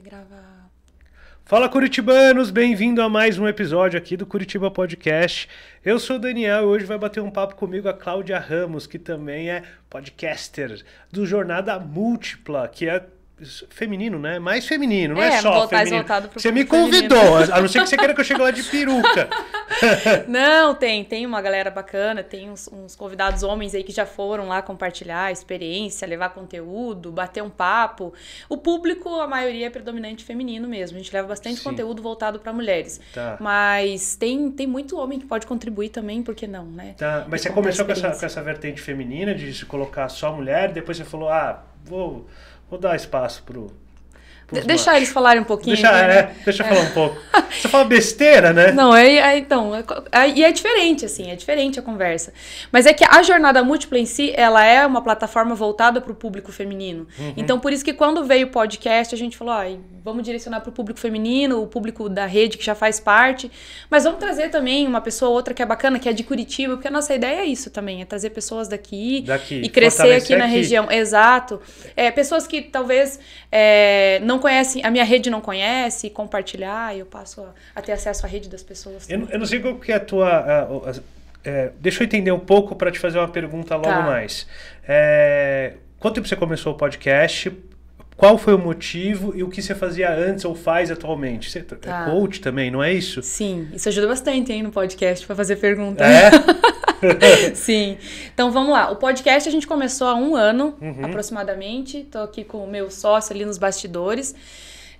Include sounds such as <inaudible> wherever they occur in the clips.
gravar. Fala Curitibanos, bem-vindo a mais um episódio aqui do Curitiba Podcast. Eu sou o Daniel e hoje vai bater um papo comigo a Cláudia Ramos, que também é podcaster do Jornada Múltipla, que é feminino, né? Mais feminino, não é, é só feminino. você me convidou, a não ser que você queira que eu chegue lá de peruca. <laughs> <laughs> não, tem, tem uma galera bacana, tem uns, uns, convidados homens aí que já foram lá compartilhar a experiência, levar conteúdo, bater um papo. O público, a maioria é predominante feminino mesmo. A gente leva bastante Sim. conteúdo voltado para mulheres. Tá. Mas tem, tem muito homem que pode contribuir também, por que não, né? Tá, mas e você começou com essa, com essa vertente feminina de se colocar só mulher, depois você falou, ah, vou Vou dar espaço para o deixar eles falarem um pouquinho. Deixa, né? é, deixa eu é. falar um pouco. Você fala besteira, né? Não, é, é então. É é, e é diferente, assim, é diferente a conversa. Mas é que a jornada múltipla em si, ela é uma plataforma voltada para o público feminino. Uhum. Então, por isso que quando veio o podcast, a gente falou, ó, vamos direcionar para o público feminino, o público da rede que já faz parte. Mas vamos trazer também uma pessoa outra que é bacana, que é de Curitiba, porque a nossa ideia é isso também, é trazer pessoas daqui, daqui e crescer aqui na região. Exato. É, pessoas que talvez não conhece, a minha rede não conhece, compartilhar, eu passo a, a ter acesso à rede das pessoas. Eu, eu, não sei qual que é a tua. A, a, é, deixa eu entender um pouco para te fazer uma pergunta logo tá. mais. É, quanto tempo você começou o podcast? qual foi o motivo e o que você fazia antes ou faz atualmente. Você é tá. é coach também, não é isso? Sim, isso ajuda bastante hein, no podcast para fazer pergunta. É? <laughs> Sim. Então vamos lá. O podcast a gente começou há um ano uhum. aproximadamente. Estou aqui com o meu sócio ali nos bastidores.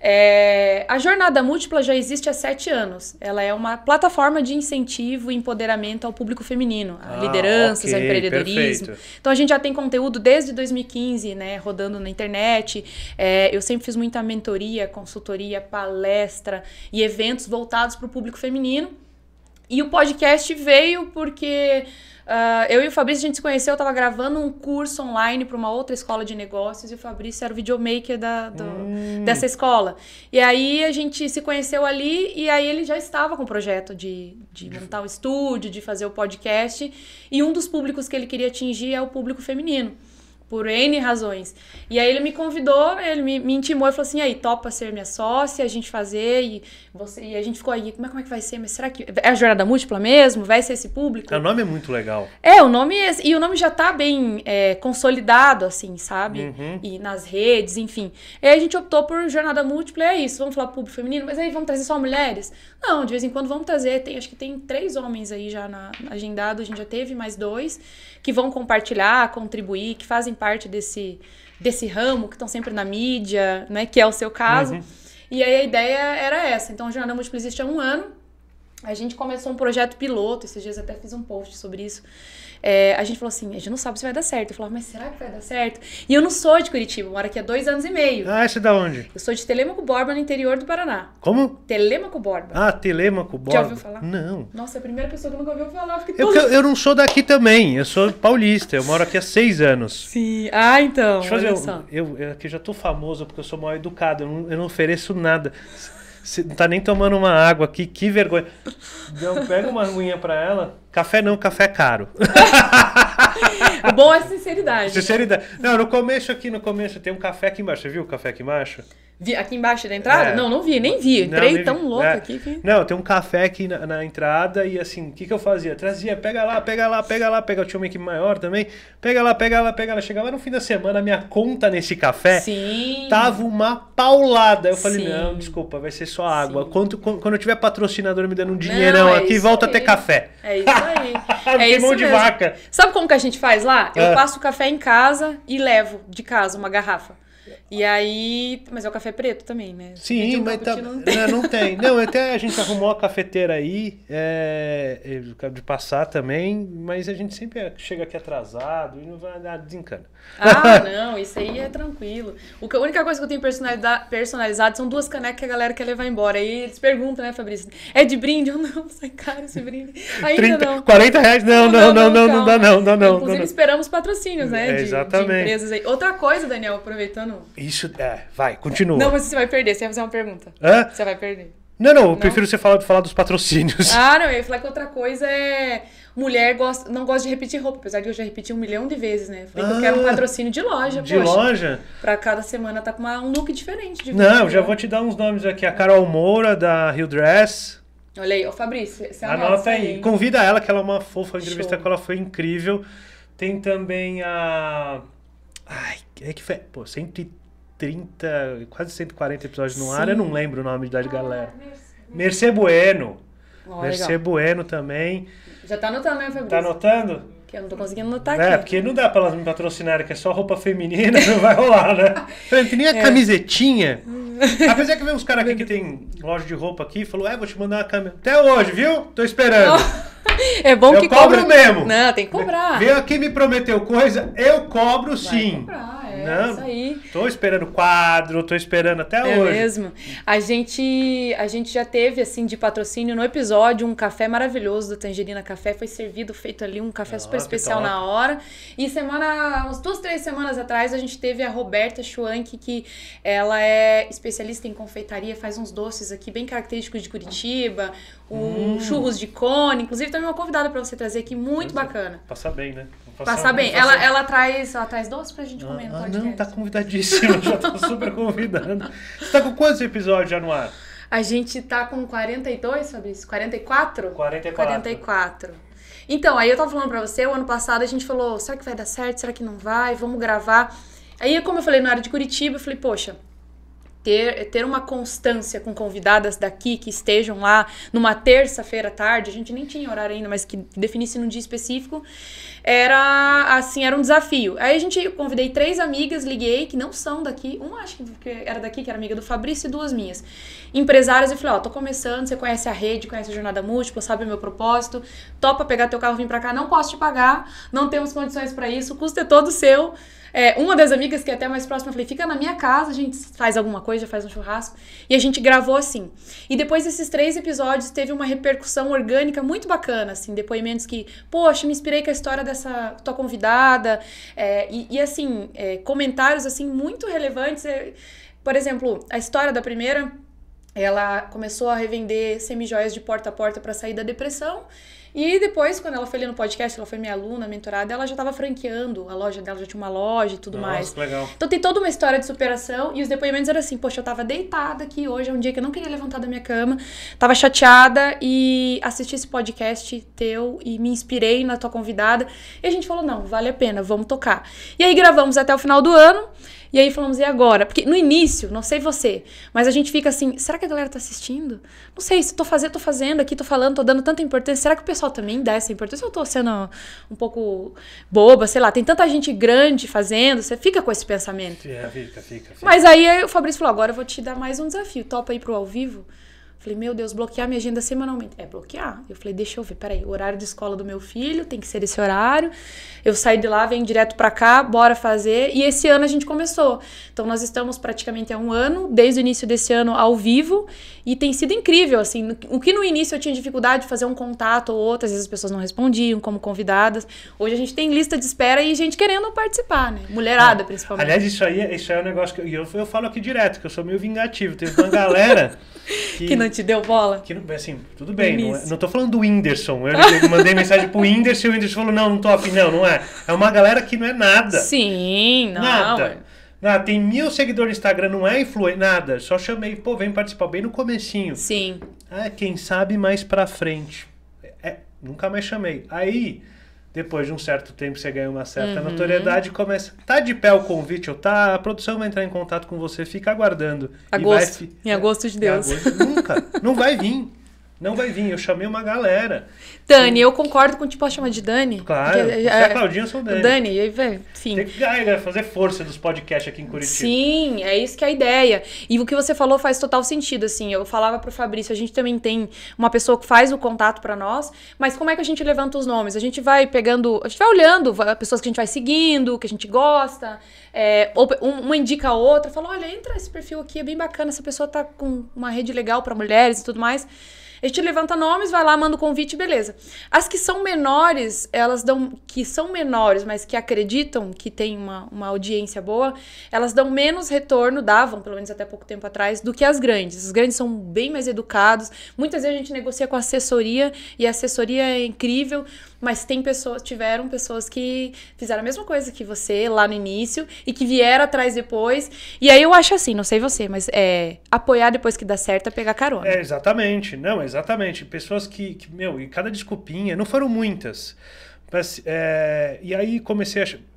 É, a jornada múltipla já existe há sete anos. Ela é uma plataforma de incentivo e empoderamento ao público feminino, a ah, lideranças, okay, empreendedorismo. Perfeito. Então a gente já tem conteúdo desde 2015, né, rodando na internet. É, eu sempre fiz muita mentoria, consultoria, palestra e eventos voltados para o público feminino. E o podcast veio porque Uh, eu e o Fabrício, a gente se conheceu, eu tava gravando um curso online para uma outra escola de negócios e o Fabrício era o videomaker da, do, hum. dessa escola. E aí a gente se conheceu ali e aí ele já estava com o projeto de, de montar o estúdio, de fazer o podcast. E um dos públicos que ele queria atingir é o público feminino por N razões. E aí ele me convidou, ele me, me intimou e falou assim: aí, topa ser minha sócia, a gente fazer, e você. E a gente ficou aí, como é, como é que vai ser? Mas será que. É a jornada múltipla mesmo? Vai ser esse público? É, o nome é muito legal. É, o nome. É e o nome já tá bem é, consolidado, assim, sabe? Uhum. E nas redes, enfim. E aí a gente optou por jornada múltipla, e é isso, vamos falar público feminino, mas aí vamos trazer só mulheres. Não, de vez em quando vamos trazer. Tem, acho que tem três homens aí já na, agendado, a gente já teve mais dois, que vão compartilhar, contribuir, que fazem parte desse, desse ramo, que estão sempre na mídia, né? Que é o seu caso. Uhum. E aí a ideia era essa. Então, o Jornal Múltiplo existe há um ano. A gente começou um projeto piloto, esses dias até fiz um post sobre isso, é, a gente falou assim: a gente não sabe se vai dar certo. Eu falava, mas será que vai dar certo? E eu não sou de Curitiba, eu moro aqui há dois anos e meio. Ah, você é da onde? Eu sou de Telemaco Borba, no interior do Paraná. Como? Telemaco Borba. Ah, Telemaco Borba. Já ouviu falar? Não. Nossa, é a primeira pessoa que nunca ouviu falar. eu, é eu, eu não sou daqui também, eu sou paulista, eu moro aqui há seis anos. Sim. Ah, então. Deixa eu fazer. Eu, eu, eu, aqui já tô famoso porque eu sou mal educado, eu não, eu não ofereço nada. Você não tá nem tomando uma água aqui, que vergonha. Então pega uma aguinha pra ela. Café não, café é caro. o bom é sinceridade. Sinceridade. Não, no começo aqui, no começo, tem um café aqui embaixo. Você viu o café aqui embaixo? Vi aqui embaixo da entrada? É. Não, não vi, nem vi. Entrei não, tão louco é. aqui que. Não, tem um café aqui na, na entrada e assim, o que, que eu fazia? Trazia, pega lá, pega lá, pega lá, pega. Eu tinha uma equipe maior também. Pega lá, pega lá, pega lá. Chegava no fim da semana, a minha conta nesse café Sim. tava uma paulada. Eu falei, Sim. não, desculpa, vai ser só água. Quando, quando eu tiver patrocinador me dando um dinheirão não, é aqui, volta aí. a ter café. É isso aí. <laughs> é isso mão de mesmo. vaca. Sabe como que a gente faz lá? Eu ah. passo o café em casa e levo de casa uma garrafa. E aí. Mas é o café preto também, né? Sim, um mas tá, <laughs> não, tem. não, tem. Não, até a gente arrumou a cafeteira aí, é, é, de passar também, mas a gente sempre chega aqui atrasado e não vai dar ah, desencana. Ah, <laughs> não, isso aí é tranquilo. O que, a única coisa que eu tenho personalizado, são duas canecas que a galera quer levar embora. E eles perguntam, né, Fabrício? É de brinde? ou <laughs> não, sai caro esse brinde. Ainda 30, não. 40 reais? Não, não, não, não, não, dá, não, não, não. Inclusive, não, não. esperamos patrocínios, né? É, exatamente. De, de empresas aí. Outra coisa, Daniel, aproveitando isso, é, vai, continua. Não, mas você vai perder, você vai fazer uma pergunta. Hã? Você vai perder. Não, não, eu não? prefiro você falar, falar dos patrocínios. Ah, não, eu ia falar que outra coisa é. Mulher gosta, não gosta de repetir roupa, apesar de eu já repetir um milhão de vezes, né? Falei ah, que eu quero um ah, patrocínio de loja, De poxa, loja? Pra cada semana tá com uma, um look diferente. não, eu já né? vou te dar uns nomes aqui. A Carol Moura, da Rio Dress. Olha aí, ô Fabrício, você Anota aí. aí. Convida ela, que ela é uma fofa, a entrevista com ela foi incrível. Tem também a. Ai, é que foi. Pô, 130 130, quase 140 episódios no Sim. ar. Eu não lembro o nome ah, da galera. Ah, Mercê Bueno. Oh, Mercê legal. Bueno também. Já tá anotando, né, Fabrício? Tá anotando? Que eu não tô conseguindo anotar é, aqui. É, porque não dá pra elas me patrocinarem, que é só roupa feminina, <laughs> não vai rolar, né? Não nem a é. camisetinha. <laughs> Apesar que vem uns caras aqui que tem loja de roupa aqui, falou, é, vou te mandar uma câmera Até hoje, viu? Tô esperando. <laughs> É bom eu que cobro cobra. mesmo. Não, tem que cobrar. Veio aqui me prometeu coisa, eu cobro vai sim. Cobrar. É não, isso aí. Tô esperando quadro, tô esperando até é hoje. É mesmo. A gente, a gente já teve, assim, de patrocínio no episódio, um café maravilhoso do Tangerina Café. Foi servido, feito ali, um café super especial na hora. E semana, umas duas, três semanas atrás, a gente teve a Roberta Schwank, que ela é especialista em confeitaria, faz uns doces aqui bem característicos de Curitiba, um hum. churros de cone. Inclusive, também uma convidada para você trazer aqui, muito pois é. bacana. É. bem, né? Passar, passar bem. Passar. Ela, assim. ela, traz, ela traz doce pra gente comer ah, ah, podcast. Não, tá convidadíssima, já tô <laughs> super convidando. Você tá com quantos episódios já no ar? A gente tá com 42, Fabrício? 44? 44. 44. Então, aí eu tava falando pra você, o ano passado a gente falou, será que vai dar certo? Será que não vai? Vamos gravar. Aí, como eu falei, na área de Curitiba, eu falei, poxa, ter, ter uma constância com convidadas daqui que estejam lá numa terça-feira à tarde, a gente nem tinha horário ainda, mas que definisse num dia específico, era assim, era um desafio. Aí a gente convidei três amigas, liguei, que não são daqui, uma acho que era daqui, que era amiga do Fabrício, e duas minhas. Empresárias, eu falei, ó, tô começando, você conhece a rede, conhece a jornada múltipla, sabe o meu propósito, topa pegar teu carro, vir pra cá, não posso te pagar, não temos condições para isso, o custo é todo seu. É, uma das amigas que é até mais próxima, eu falei, fica na minha casa, a gente faz alguma coisa, faz um churrasco. E a gente gravou assim. E depois desses três episódios teve uma repercussão orgânica muito bacana, assim, depoimentos que, poxa, me inspirei com a história dessa tua convidada. É, e, e, assim, é, comentários, assim, muito relevantes. É, por exemplo, a história da primeira, ela começou a revender semijoias de porta a porta para sair da depressão. E depois, quando ela foi ali no podcast, ela foi minha aluna, mentorada, ela já estava franqueando a loja dela, já tinha uma loja e tudo Nossa, mais. legal. Então tem toda uma história de superação e os depoimentos eram assim: poxa, eu estava deitada aqui hoje, é um dia que eu não queria levantar da minha cama, estava chateada e assisti esse podcast teu e me inspirei na tua convidada. E a gente falou: não, vale a pena, vamos tocar. E aí gravamos até o final do ano. E aí falamos, e agora? Porque no início, não sei você, mas a gente fica assim, será que a galera tá assistindo? Não sei, se tô fazendo, tô fazendo aqui, tô falando, tô dando tanta importância. Será que o pessoal também dá essa importância? Eu tô sendo um pouco boba, sei lá, tem tanta gente grande fazendo, você fica com esse pensamento. É, fica, fica. fica. Mas aí o Fabrício falou, agora eu vou te dar mais um desafio. Topa aí pro ao vivo? Falei, meu Deus, bloquear minha agenda semanalmente. É, bloquear. Eu falei, deixa eu ver, peraí, o horário de escola do meu filho tem que ser esse horário. Eu saí de lá, venho direto para cá, bora fazer. E esse ano a gente começou. Então nós estamos praticamente há um ano, desde o início desse ano ao vivo. E tem sido incrível, assim. O que no início eu tinha dificuldade de fazer um contato ou outro, às vezes as pessoas não respondiam como convidadas. Hoje a gente tem lista de espera e gente querendo participar, né? Mulherada, é. principalmente. Aliás, isso aí, isso aí é um negócio que eu, eu, eu falo aqui direto, que eu sou meio vingativo. Tem uma galera. <laughs> Que, que, não te deu bola? Que não, assim, tudo bem, não, é- estou não tô falando do Whindersson. Eu, eu mandei mensagem pro Whindersson e o Whindersson falou: não, não tô afim, não, não é. É uma galera que não é nada. Sim, não. Nada. Ah, tem mil seguidores no Instagram, não é influente, nada. Só chamei, pô, vem participar bem no comecinho. Sim. Ah, quem sabe mais pra frente. É, nunca mais chamei. Aí, depois de um certo tempo você ganha uma certa uhum. notoriedade e começa. Tá de pé o convite, ou tá, a produção vai entrar em contato com você, fica aguardando. Agosto. Vai, em agosto de é, Deus. Agosto, nunca. <laughs> não vai vir. Não vai vir, eu chamei uma galera. Dani, eu concordo com o tipo, pode chamar de Dani. Claro, porque, se é a é, Claudinha, eu sou o Dani. Dani, é, enfim. Tem que galera, ah, fazer força dos podcasts aqui em Curitiba. Sim, é isso que é a ideia. E o que você falou faz total sentido, assim. Eu falava pro Fabrício, a gente também tem uma pessoa que faz o contato para nós, mas como é que a gente levanta os nomes? A gente vai pegando, a gente vai olhando pessoas que a gente vai seguindo, que a gente gosta, é, uma indica a outra, fala, olha, entra esse perfil aqui, é bem bacana, essa pessoa tá com uma rede legal para mulheres e tudo mais. A gente levanta nomes, vai lá, manda o convite, beleza. As que são menores, elas dão. que são menores, mas que acreditam que tem uma, uma audiência boa, elas dão menos retorno, davam, pelo menos até pouco tempo atrás, do que as grandes. Os grandes são bem mais educados. Muitas vezes a gente negocia com assessoria e a assessoria é incrível, mas tem pessoas, tiveram pessoas que fizeram a mesma coisa que você lá no início e que vieram atrás depois. E aí eu acho assim, não sei você, mas é apoiar depois que dá certo é pegar carona. É, exatamente. Não, exatamente. Pessoas que, que, meu, e cada desculpinha, não foram muitas. Mas, é, e aí comecei a.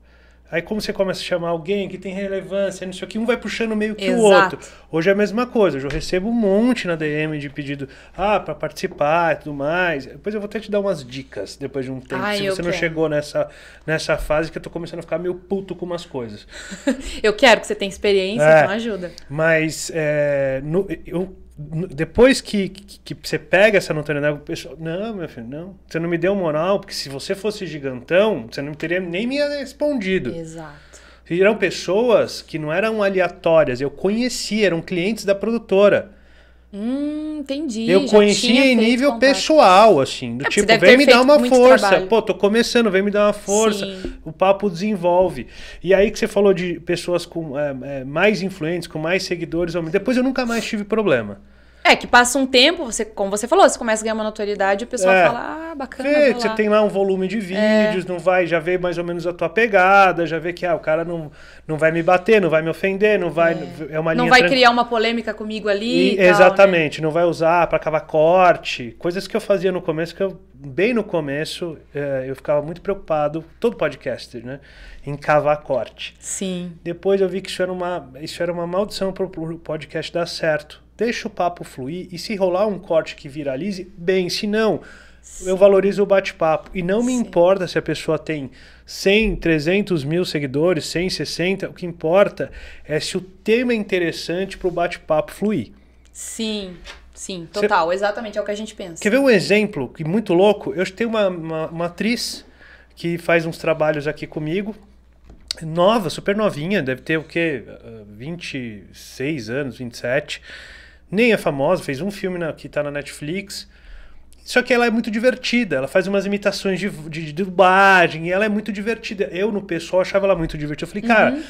Aí como você começa a chamar alguém que tem relevância, não sei o que, um vai puxando meio que Exato. o outro. Hoje é a mesma coisa, hoje eu recebo um monte na DM de pedido, ah, para participar e tudo mais. Depois eu vou até te dar umas dicas depois de um tempo, Ai, se você quero. não chegou nessa, nessa fase que eu tô começando a ficar meio puto com umas coisas. <laughs> eu quero que você tenha experiência, é, então ajuda. Mas é, no, eu depois que, que, que, você pega essa notoriedade, né, o pessoal, não, meu filho, não. Você não me deu moral, porque se você fosse gigantão, você não teria nem me respondido. Exato. E eram pessoas que não eram aleatórias, eu conhecia, eram clientes da produtora. Hum, entendi. Eu conhecia em nível contato. pessoal, assim, do é, tipo, vem me dar uma força. Trabalho. Pô, tô começando, vem me dar uma força. Sim. O papo desenvolve. E aí que você falou de pessoas com é, é mais influentes, com mais seguidores. Depois eu nunca mais tive problema. É, que passa um tempo, você, como você falou, você começa a ganhar uma notoriedade e o pessoal é. fala, ah, bacana. Vê, você tem lá um volume de é. vídeos, é. não vai, já vê mais ou menos a tua pegada, já vê que ah, o cara não, não vai me bater, não vai me ofender, não vai. É, é uma Não vai criar uma polêmica comigo ali. E, tal, né? exatamente, né? não vai usar para cavar corte. Coisas que eu fazia no começo, que eu, bem no começo, é, eu ficava muito preocupado, todo podcaster, né? Em cavar corte. Sim. Depois eu vi que isso era uma, isso era uma maldição pro, pro podcast dar certo deixa o papo fluir e se rolar um corte que viralize, bem, se não, Sim. eu valorizo o bate-papo. E não me importa se a pessoa tem 100, 300 mil seguidores, 160, o que importa é se o tema é interessante para o bate-papo fluir. Sim. Sim, total, Cê... exatamente, é o que a gente pensa. Quer ver um exemplo que muito louco? Eu tenho uma, uma, uma atriz que faz uns trabalhos aqui comigo, nova, super novinha, deve ter o quê? 26 ah, anos, 27 nem é famosa, fez um filme na, que está na Netflix. Só que ela é muito divertida, ela faz umas imitações de, de, de dublagem, e ela é muito divertida. Eu, no pessoal, achava ela muito divertida. Eu falei, uhum. cara,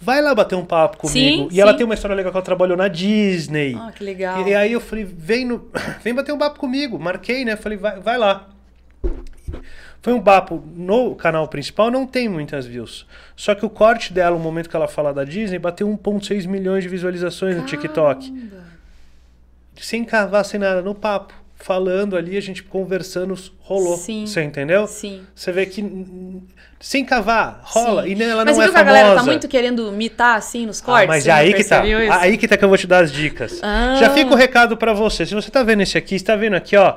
vai lá bater um papo comigo. Sim, e sim. ela tem uma história legal que ela trabalhou na Disney. Ah, que legal. E, e aí eu falei, vem, no, <laughs> vem bater um papo comigo. Marquei, né? Falei, vai, vai lá. Foi um papo no canal principal, não tem muitas views. Só que o corte dela, o momento que ela fala da Disney, bateu 1,6 milhões de visualizações Caramba. no TikTok sem cavar, sem nada, no papo. Falando ali, a gente conversando, rolou. Sim. Você entendeu? Sim. Você vê que sem cavar, rola. Sim. E ela mas não é famosa. Mas viu que a galera tá muito querendo mitar assim nos ah, cortes? Ah, mas é aí que tá. Isso? Aí que tá que eu vou te dar as dicas. Ah. Já fica o recado para você. Se você tá vendo esse aqui, está vendo aqui, ó.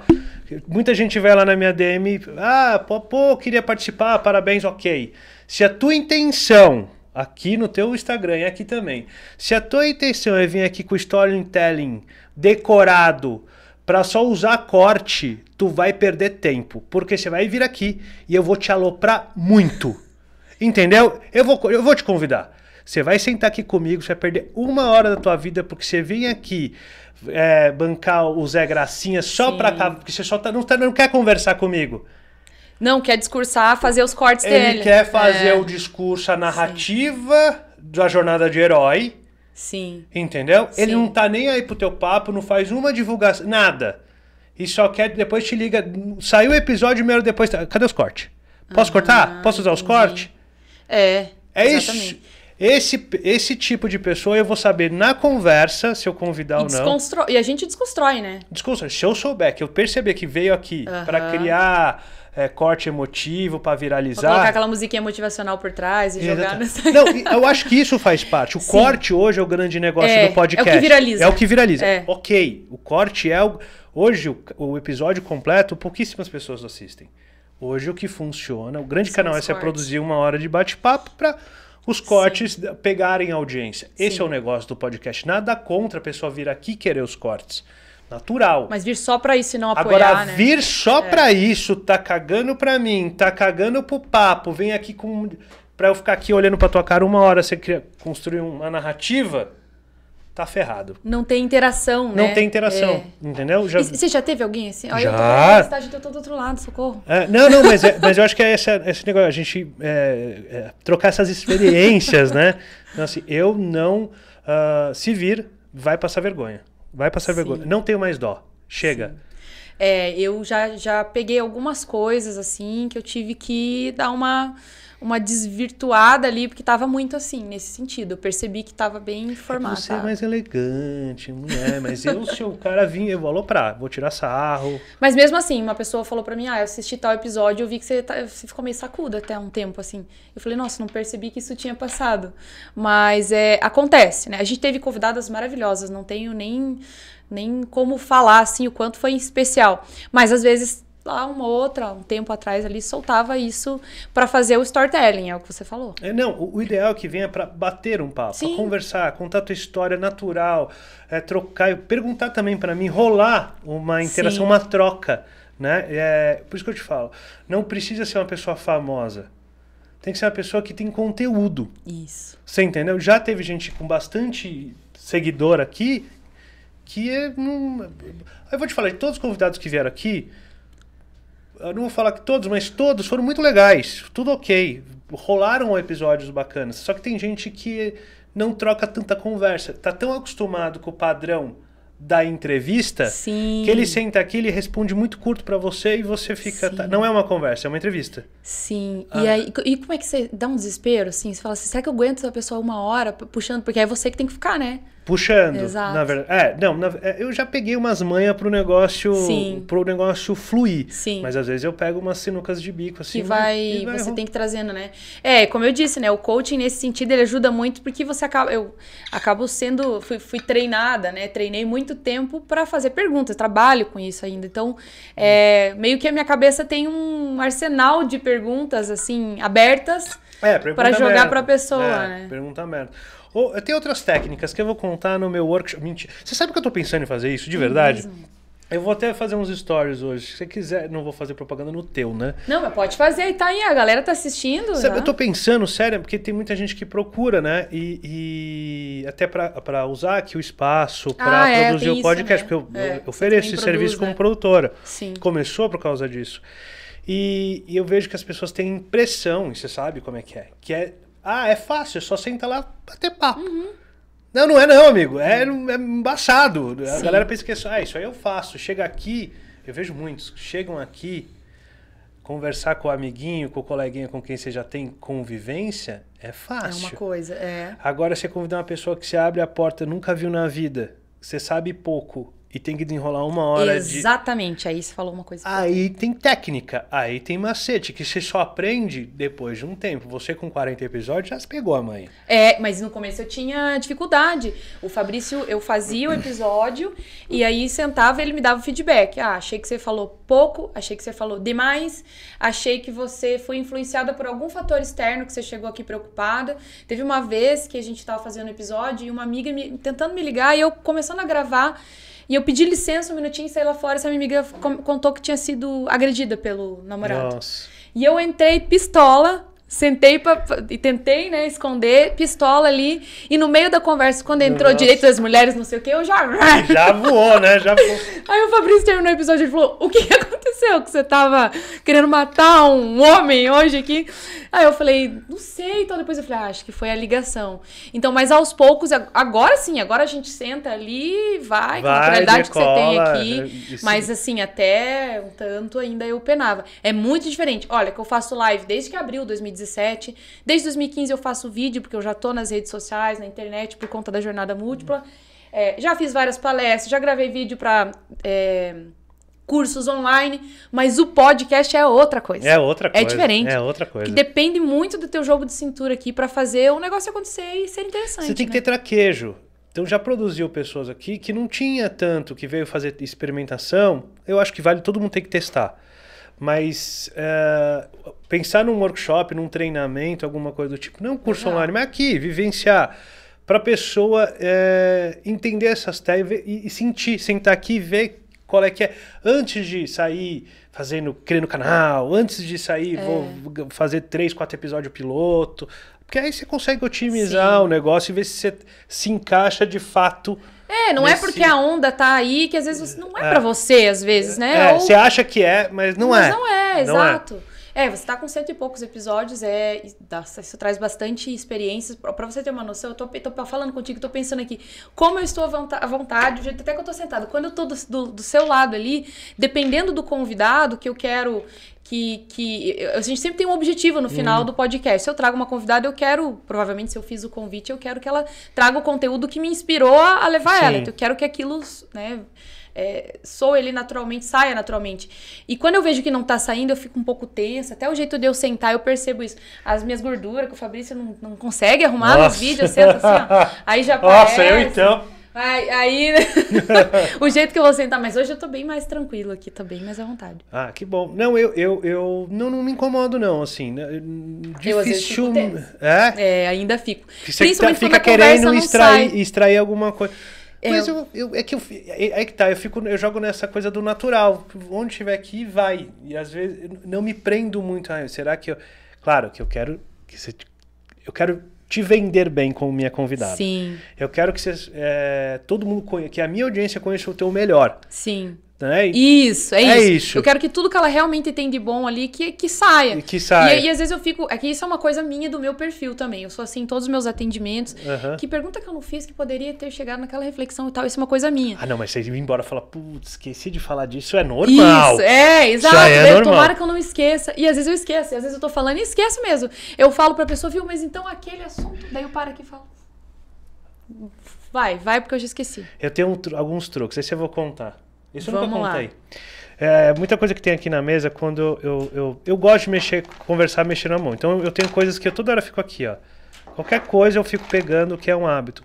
Muita gente vai lá na minha DM, ah, pô, pô, queria participar, parabéns, ok. Se a tua intenção aqui no teu Instagram e aqui também. Se a tua intenção é vir aqui com storytelling decorado para só usar corte, tu vai perder tempo, porque você vai vir aqui e eu vou te aloprar muito. Entendeu? Eu vou, eu vou te convidar. Você vai sentar aqui comigo, você vai perder uma hora da tua vida, porque você vem aqui é, bancar o Zé Gracinha só Sim. pra cá, tá, porque você só tá, não, tá, não quer conversar comigo. Não, quer discursar, fazer os cortes ele dele. Ele quer fazer é. o discurso, a narrativa Sim. da jornada de herói. Sim. Entendeu? Sim. Ele não tá nem aí pro teu papo, não faz uma divulgação, nada. E só quer, depois te liga, saiu o episódio melhor depois, tá, cadê os cortes? Posso ah, cortar? Posso usar os cortes? É, É exatamente. isso. Esse, esse tipo de pessoa eu vou saber na conversa se eu convidar e ou não. E a gente desconstrói, né? Desconstrói. Se eu souber que eu perceber que veio aqui uhum. para criar é, corte emotivo para viralizar. Vou colocar aquela musiquinha motivacional por trás e jogar nessa... Não, eu acho que isso faz parte. O Sim. corte hoje é o grande negócio é, do podcast. É o que viraliza. É o que viraliza. É. Ok, o corte é o... Hoje o, o episódio completo pouquíssimas pessoas assistem. Hoje o que funciona, o grande canal é produzir uma hora de bate-papo para os cortes Sim. pegarem audiência. Esse Sim. é o negócio do podcast. Nada contra a pessoa vir aqui querer os cortes. Natural. Mas vir só pra isso e não apoiar, Agora, né? vir só é. pra isso, tá cagando pra mim, tá cagando pro papo, vem aqui com... Pra eu ficar aqui olhando pra tua cara uma hora, você cria, construir uma narrativa tá ferrado. Não tem interação, né? Não tem interação, é. entendeu? Já... E você já teve alguém assim? Olha, já. eu tô eu tô do outro lado, socorro. É, não, não, mas, é, mas eu acho que é esse negócio, a gente é, é, trocar essas experiências, né? Então, assim, eu não... Uh, se vir, vai passar vergonha. Vai passar vergonha. Não tenho mais dó. Chega. Sim. É, eu já, já peguei algumas coisas assim que eu tive que dar uma uma desvirtuada ali, porque tava muito assim, nesse sentido. Eu percebi que tava bem é formada. você é mais elegante, mulher, mas eu, se o cara vir, eu vou aloprar, vou tirar sarro. Mas mesmo assim, uma pessoa falou para mim, ah, eu assisti tal episódio, eu vi que você, tá, você ficou meio sacuda até um tempo, assim. Eu falei, nossa, não percebi que isso tinha passado. Mas é, acontece, né? A gente teve convidadas maravilhosas, não tenho nem, nem como falar, assim, o quanto foi especial. Mas às vezes lá uma outra, um tempo atrás ali, soltava isso para fazer o storytelling, é o que você falou. É, não, o, o ideal é que venha para bater um papo, conversar, contar tua história natural, é, trocar, perguntar também para mim, rolar uma interação, Sim. uma troca, né? É, por isso que eu te falo, não precisa ser uma pessoa famosa. Tem que ser uma pessoa que tem conteúdo. Isso. Você entendeu? Já teve gente com bastante seguidor aqui que é. Hum, eu vou te falar, de todos os convidados que vieram aqui, eu não vou falar que todos, mas todos foram muito legais. Tudo ok. Rolaram episódios bacanas. Só que tem gente que não troca tanta conversa. Tá tão acostumado com o padrão da entrevista Sim. que ele senta aqui, ele responde muito curto para você e você fica. Tá, não é uma conversa, é uma entrevista. Sim. Ah. E aí, e como é que você dá um desespero assim? Você fala assim, será que eu aguento a pessoa uma hora puxando? Porque é você que tem que ficar, né? puxando, Exato. na verdade. É, não, na, é, eu já peguei umas manhas pro negócio, Sim. pro negócio fluir. Sim. Mas às vezes eu pego umas sinucas de bico assim. Que vai, vai você rom... tem que trazendo, né? É, como eu disse, né, o coaching nesse sentido ele ajuda muito porque você acaba eu acabo sendo fui, fui treinada, né? Treinei muito tempo para fazer perguntas, trabalho com isso ainda. Então, é, meio que a minha cabeça tem um arsenal de perguntas assim abertas é, para jogar para pessoa, é, né? Pergunta merda. Ou, eu tenho outras técnicas que eu vou contar no meu workshop. Mentira. Você sabe que eu tô pensando em fazer isso, de é verdade? eu vou até fazer uns stories hoje. Se você quiser, não vou fazer propaganda no teu, né? Não, mas pode fazer e tá aí, a galera tá assistindo. Sabe, né? eu tô pensando, sério, porque tem muita gente que procura, né? E, e até para usar aqui o espaço, para ah, é, produzir o podcast, isso, né? porque eu, é, eu ofereço esse produz, serviço né? como produtora. Sim. Começou por causa disso. E, e, eu vejo que as pessoas têm impressão, e você sabe como é que é, que é ah, é fácil, é só senta lá bater papo. Uhum. Não, não é não, amigo. É, uhum. é embaçado. Sim. A galera pensa que é só, ah, isso aí eu faço. Chega aqui, eu vejo muitos, chegam aqui conversar com o amiguinho, com o coleguinha com quem você já tem convivência, é fácil. É uma coisa, é. Agora, você convidar uma pessoa que se abre a porta, nunca viu na vida, você sabe pouco, e tem que desenrolar uma hora Exatamente, de... aí você falou uma coisa. Aí tem técnica, aí tem macete, que você só aprende depois de um tempo. Você com 40 episódios já se pegou a mãe. É, mas no começo eu tinha dificuldade. O Fabrício, eu fazia o episódio e aí sentava ele me dava feedback. Ah, achei que você falou pouco, achei que você falou demais, achei que você foi influenciada por algum fator externo que você chegou aqui preocupada. Teve uma vez que a gente estava fazendo um episódio e uma amiga me, tentando me ligar e eu começando a gravar e eu pedi licença um minutinho, saí lá fora essa minha amiga contou que tinha sido agredida pelo namorado. Nossa. E eu entrei pistola, Sentei pra, e tentei, né, esconder pistola ali. E no meio da conversa, quando entrou Nossa. direito das mulheres, não sei o que, eu já. <laughs> Já voou, né? Já voou. Aí o Fabrício terminou o episódio e falou: O que aconteceu? Que você tava querendo matar um homem hoje aqui? Aí eu falei: Não sei. Então depois eu falei: ah, Acho que foi a ligação. Então, mas aos poucos, agora sim, agora a gente senta ali, vai, vai com a realidade que você tem aqui. É, isso. Mas assim, até um tanto ainda eu penava. É muito diferente. Olha, que eu faço live desde que abriu 2019. 2017. Desde 2015 eu faço vídeo, porque eu já tô nas redes sociais, na internet, por conta da jornada múltipla. Uhum. É, já fiz várias palestras, já gravei vídeo para é, cursos online, mas o podcast é outra coisa. É outra é coisa. É diferente. É outra coisa. Que depende muito do teu jogo de cintura aqui para fazer o negócio acontecer e ser interessante. Você tem que né? ter traquejo. Então já produziu pessoas aqui que não tinha tanto, que veio fazer experimentação. Eu acho que vale todo mundo tem que testar. Mas eh, pensar num workshop, num treinamento, alguma coisa do tipo, não um curso online, mas aqui, vivenciar. Para a pessoa é, entender essas técnicas e, e, sentir, sentar aqui e ver qual é que é. Antes de sair fazendo, criando canal, antes de sair, é. vou fazer três, quatro episódios piloto. Porque aí você consegue otimizar Sim. o negócio e ver se você se encaixa de fato é, não é nesse... é porque a onda tá aí que às vezes não é, é. para você, às vezes, né? É, Ou... Você acha que é, mas não mas é. Não é, não é. exato. É. É, você tá com cento e poucos episódios, é, isso traz bastante experiências. Pra você ter uma noção, eu tô, tô falando contigo, tô pensando aqui, como eu estou à vontade, o jeito até que eu tô sentada. Quando eu tô do, do, do seu lado ali, dependendo do convidado que eu quero que, que, a gente sempre tem um objetivo no final hum. do podcast. Se eu trago uma convidada, eu quero, provavelmente, se eu fiz o convite, eu quero que ela traga o conteúdo que me inspirou a levar Sim. ela. Então, eu quero que aquilo, né, é, sou ele naturalmente, saia naturalmente. E quando eu vejo que não tá saindo, eu fico um pouco tensa. Até o jeito de eu sentar, eu percebo isso. As minhas gorduras, que o Fabrício não, não consegue arrumar Nossa. vídeos eu assim, ó. Aí já <laughs> Nossa, aparece. eu então. Aí, aí <laughs> o jeito que eu vou sentar, mas hoje eu tô bem mais tranquilo aqui, tô bem mais à vontade. Ah, que bom. Não, eu, eu, eu não, não me incomodo, não, assim. Né, difícil. Eu, é? é? ainda fico. Você Principalmente fica querendo extrair, extrair alguma coisa. Mas eu, eu, é que eu, é, é, que tá, eu fico, eu jogo nessa coisa do natural, onde tiver que vai. E às vezes não me prendo muito. Ah, será que eu, claro, que eu quero que você, eu quero te vender bem como minha convidada. Sim. Eu quero que você, é, todo mundo conheça, que a minha audiência conheça o teu melhor. Sim. Né? É isso, é, é isso. isso. Eu quero que tudo que ela realmente tem de bom ali, que, que saia. Que saia. E, e às vezes eu fico. É que isso é uma coisa minha do meu perfil também. Eu sou assim em todos os meus atendimentos. Uhum. Que pergunta que eu não fiz que poderia ter chegado naquela reflexão e tal. Isso é uma coisa minha. Ah, não, mas vocês vêm embora e falam, putz, esqueci de falar disso. É normal. Isso, é, é exato. Isso é né? normal. Tomara que eu não esqueça. E às vezes eu esqueço. E às vezes eu tô falando e esqueço mesmo. Eu falo pra pessoa, viu, mas então aquele assunto. Daí eu paro aqui e falo. Vai, vai, porque eu já esqueci. Eu tenho um, alguns truques, esse eu vou contar. Isso eu Vamos nunca contei. É, muita coisa que tem aqui na mesa, quando eu, eu, eu gosto de mexer, conversar, mexer na mão. Então eu tenho coisas que eu toda hora fico aqui, ó. Qualquer coisa eu fico pegando, que é um hábito.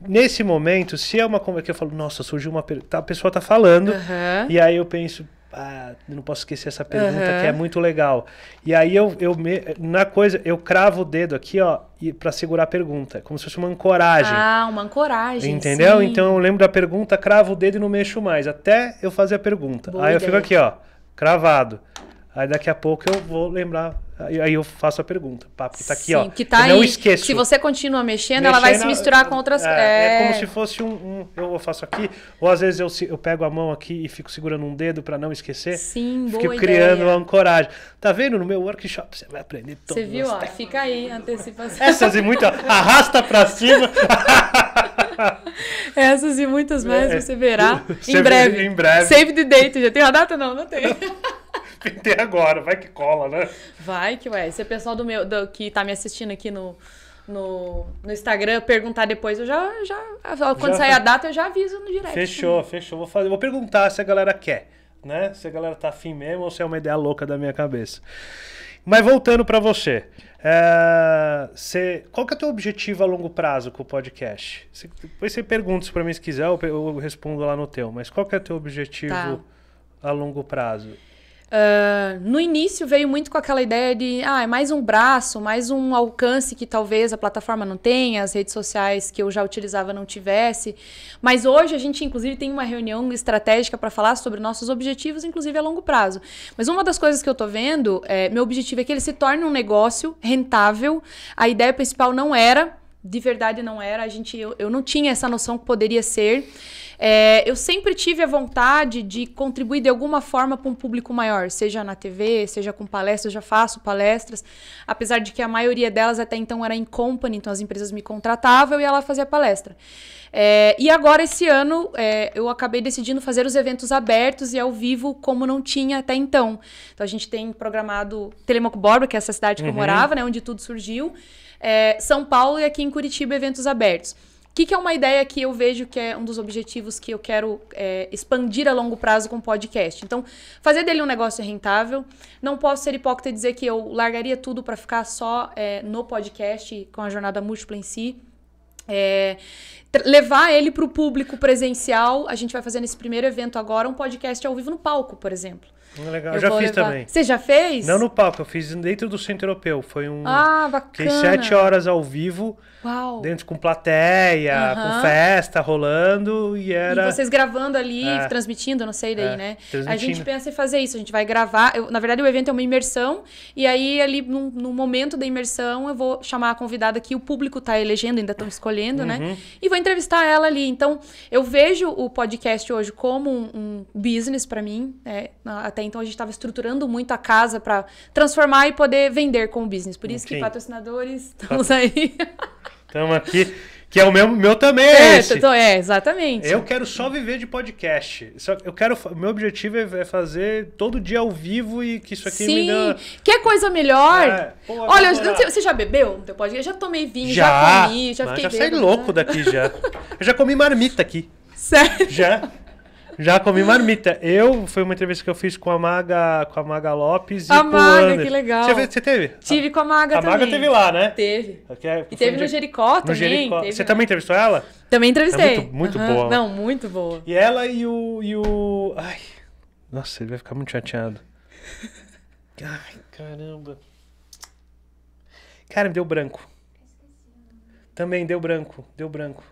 Nesse momento, se é uma conversa que eu falo, nossa, surgiu uma. Per... Tá, a pessoa tá falando, uhum. e aí eu penso, ah, não posso esquecer essa pergunta uhum. que é muito legal. E aí eu, eu me, na coisa, eu cravo o dedo aqui, ó, e para segurar a pergunta, como se fosse uma ancoragem. Ah, uma ancoragem. Entendeu? Sim. Então eu lembro da pergunta, cravo o dedo e não mexo mais, até eu fazer a pergunta. Boa aí ideia. eu fico aqui, ó, cravado. Aí daqui a pouco eu vou lembrar Aí eu faço a pergunta, papo que tá aqui, Sim, ó. Que tá eu não esqueço. Se você continua mexendo, mexendo ela vai se misturar com é, outras. É, é, é... como se fosse um, um, Eu faço aqui, ou às vezes eu, eu pego a mão aqui e fico segurando um dedo para não esquecer. Sim, boa Fico ideia. criando uma ancoragem. Tá vendo? No meu workshop você vai aprender tudo. Você viu, ó, fica aí, antecipação. Essas e muitas. Arrasta para cima. <laughs> Essas e muitas mais é. você verá em breve. Em breve. Save the date. Já tem a data? Não, não tem. <laughs> vender agora, vai que cola, né? Vai que, ué. Se o pessoal do meu, do, que tá me assistindo aqui no, no, no Instagram perguntar depois, eu já, já quando já, sair a data, eu já aviso no direct. Fechou, fechou. Vou, fazer, vou perguntar se a galera quer, né? Se a galera tá afim mesmo ou se é uma ideia louca da minha cabeça. Mas voltando para você, é, você, qual que é o teu objetivo a longo prazo com o podcast? Você, depois você pergunta para mim se quiser, eu, eu, respondo lá no teu. Mas qual que é o teu objetivo tá. a longo prazo? Uh, no início veio muito com aquela ideia de ah, é mais um braço, mais um alcance que talvez a plataforma não tenha, as redes sociais que eu já utilizava não tivesse. Mas hoje a gente, inclusive, tem uma reunião estratégica para falar sobre nossos objetivos, inclusive a longo prazo. Mas uma das coisas que eu tô vendo, é, meu objetivo é que ele se torne um negócio rentável. A ideia principal não era, de verdade não era, a gente, eu, eu não tinha essa noção que poderia ser. É, eu sempre tive a vontade de contribuir de alguma forma para um público maior, seja na TV, seja com palestras, eu já faço palestras, apesar de que a maioria delas até então era em company, então as empresas me contratavam eu ia lá fazer a palestra. É, e agora, esse ano, é, eu acabei decidindo fazer os eventos abertos e ao vivo, como não tinha até então. Então, a gente tem programado Telemaco Borba, que é essa cidade que uhum. eu morava, né, onde tudo surgiu, é, São Paulo e aqui em Curitiba, eventos abertos que, que é uma ideia que eu vejo que é um dos objetivos que eu quero é, expandir a longo prazo com o podcast? Então, fazer dele um negócio é rentável. Não posso ser hipócrita e dizer que eu largaria tudo para ficar só é, no podcast, com a jornada múltipla em si. É, levar ele para o público presencial. A gente vai fazer nesse primeiro evento agora um podcast ao vivo no palco, por exemplo. Legal, eu já fiz levar... também. Você já fez? Não no palco, eu fiz dentro do Centro Europeu. Foi um. Ah, bacana. Fiquei sete horas ao vivo. Uau. Dentro com plateia, com festa rolando e era. E vocês gravando ali, é. transmitindo, não sei daí, é. né? A gente pensa em fazer isso, a gente vai gravar. Eu, na verdade, o evento é uma imersão, e aí ali no, momento da imersão eu vou chamar a convidada que o público está elegendo, ainda estão escolhendo, né? Uhum. E vou entrevistar ela ali. Então, eu vejo o podcast hoje como um, um business para mim, né? até até então a gente estava estruturando muito a casa para transformar e poder vender com o business. Por isso Sim. que patrocinadores, estamos aí. Estamos aqui. Que é o meu, meu também. É, esse. é, exatamente. Eu quero só viver de podcast. Só, eu quero, meu objetivo é, é fazer todo dia ao vivo e que isso aqui Sim. me dá... Quer coisa melhor? É. Pô, Olha, sei, você já bebeu no teu podcast? Eu já tomei vinho, já, já comi, já fiquei Já saí louco né? daqui já. eu já comi marmita aqui. <laughs> Sério? Já. Já comi ah. marmita. Eu, foi uma entrevista que eu fiz com a Maga, com a Maga Lopes e a com Maga, o que legal. Você, você teve? Tive com a Maga a também. A Maga teve lá, né? Teve. É- e teve no de... Jericó também. No Jericó. Teve... Você também entrevistou ela? Também entrevistei. É muito, muito boa. Não, muito boa. E ela e o, e o... Ai, nossa, ele vai ficar muito chateado. <laughs> Ai, caramba. Cara, me deu branco. Também deu branco, deu branco.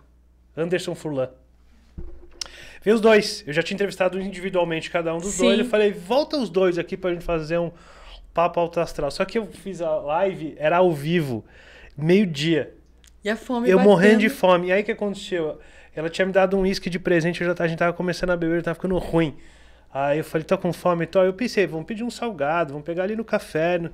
Anderson Furlan vi os dois. Eu já tinha entrevistado individualmente cada um dos Sim. dois. Eu falei, volta os dois aqui pra gente fazer um papo alto astral. Só que eu fiz a live, era ao vivo, meio-dia. E a fome Eu batendo. morrendo de fome. E aí o que aconteceu? Ela tinha me dado um uísque de presente, eu já, a gente tava começando a beber, tava ficando ruim. Aí eu falei, tô com fome e tal. Eu pensei, vamos pedir um salgado, vamos pegar ali no café. No...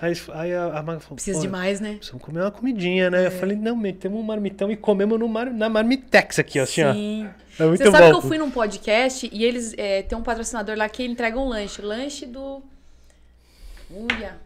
Aí, aí a, a Maga falou: Precisa de mais, né? Precisamos comer uma comidinha, né? É. Eu falei: Não, metemos um marmitão e comemos no mar, na marmitex aqui, ó. Sim. Assim, ó. É muito Você sabe bom. que eu fui num podcast e eles é, tem um patrocinador lá que entrega um lanche. Lanche do. Uia.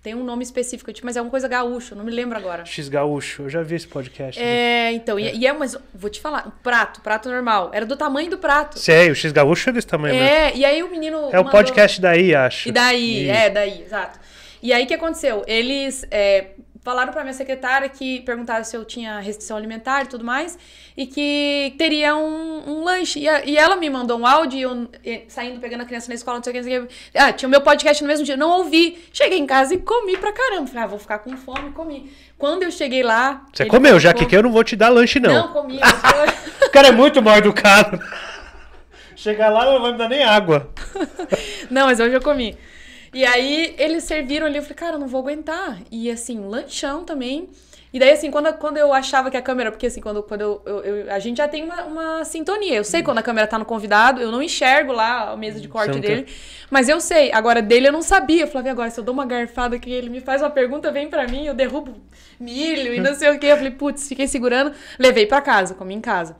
Tem um nome específico, tipo, mas é uma coisa gaúcho, não me lembro agora. X gaúcho, eu já vi esse podcast. Né? É, né? então, é. E, e, é, mas vou te falar, prato, prato normal, era do tamanho do prato. Sei, o X gaúcho é desse tamanho, É, mesmo. e aí o menino. É mandou... o podcast daí, acho. E daí, e... é, daí, exato. E aí o que aconteceu? Eles é, falaram para minha secretária que perguntaram se eu tinha restrição alimentar e tudo mais, e que teria um, um lanche. E, a, e, ela me mandou um áudio, eu, e, saindo, pegando a criança na escola, não sei o que, não sei o que. Ah, tinha o meu podcast no mesmo dia, não ouvi. Cheguei em casa e comi pra caramba. Falei, ah, vou ficar com fome, comi. Quando eu cheguei lá. Você comeu, já que eu não vou te dar lanche, não. Não, comi. <laughs> o cara é muito mal educado. Chegar lá não vai me dar nem água. <laughs> não, mas hoje eu comi. E aí eles serviram ali, eu falei, cara, eu não vou aguentar. E assim, lanchão também. E daí, assim, quando, quando eu achava que a câmera. Porque, assim, quando, quando eu, eu, eu a gente já tem uma, uma, sintonia. Eu sei quando a câmera tá no convidado, eu não enxergo lá a mesa de corte dele. Mas eu sei. Agora, dele eu não sabia. Eu falei, agora, se eu dou uma garfada que ele me faz uma pergunta, vem para mim, eu derrubo milho e não sei o quê. Eu falei, putz, fiquei segurando. Levei para casa, comi em casa.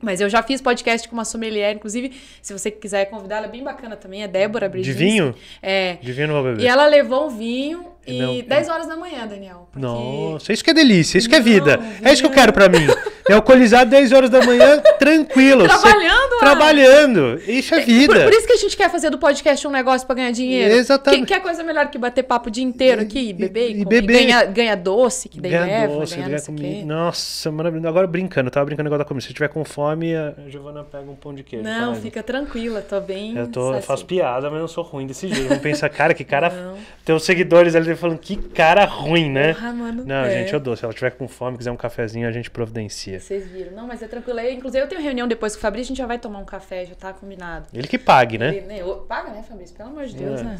Mas eu já fiz podcast com uma sommelier, inclusive, se você quiser convidar, ela é bem bacana também, é Débora Brigins. De vinho? É. De vinho no meu bebê. E ela levou um vinho, e não, é. 10 horas da manhã, Daniel. Porque... Nossa, isso que é delícia, isso que é vida. Não, é isso que eu quero para mim. É alcoolizado 10 horas da manhã, <laughs> tranquilo. Trabalhando. Você... Trabalhando. Isso é, é vida. Por, por, isso que a gente quer fazer do podcast um negócio para ganhar dinheiro. Exatamente. Que, é coisa melhor que bater papo o dia inteiro aqui, beber e, e, beber. e ganha, ganha, doce, que daí ganha leva, doce, ganha, ganha comida. Nossa, maravilhoso. Agora brincando, eu tava brincando igual da comida. Se tiver com fome, a Giovana pega um pão de queijo. Não, faz. fica tranquila, tô bem. Eu, tô, eu faço piada, mas eu sou ruim desse jeito. Não pensar, cara, que cara. Não. Tem os seguidores ali falando, que cara ruim, né? Porra, mano, não, é. gente, eu dou. Se ela tiver com fome, quiser um cafezinho, a gente providencia. Vocês viram. Não, mas é tranquilo. Eu, inclusive, eu tenho reunião depois com o Fabrício, a gente já vai tomar um café, já tá combinado. Ele que pague, né? Ele, né? Paga, né, Fabrício? Pelo amor de é. Deus, é. né?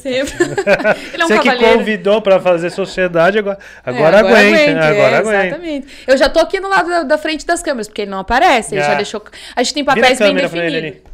Sempre. <laughs> Ele é um Você cavaleiro. que convidou pra fazer sociedade, agora, agora, é, agora aguenta. Né? aguenta agora é, aguenta. Exatamente. Eu já tô aqui no lado da, da frente das câmeras, porque ele não aparece. Ele já deixou. A gente tem papéis bem câmera, definidos.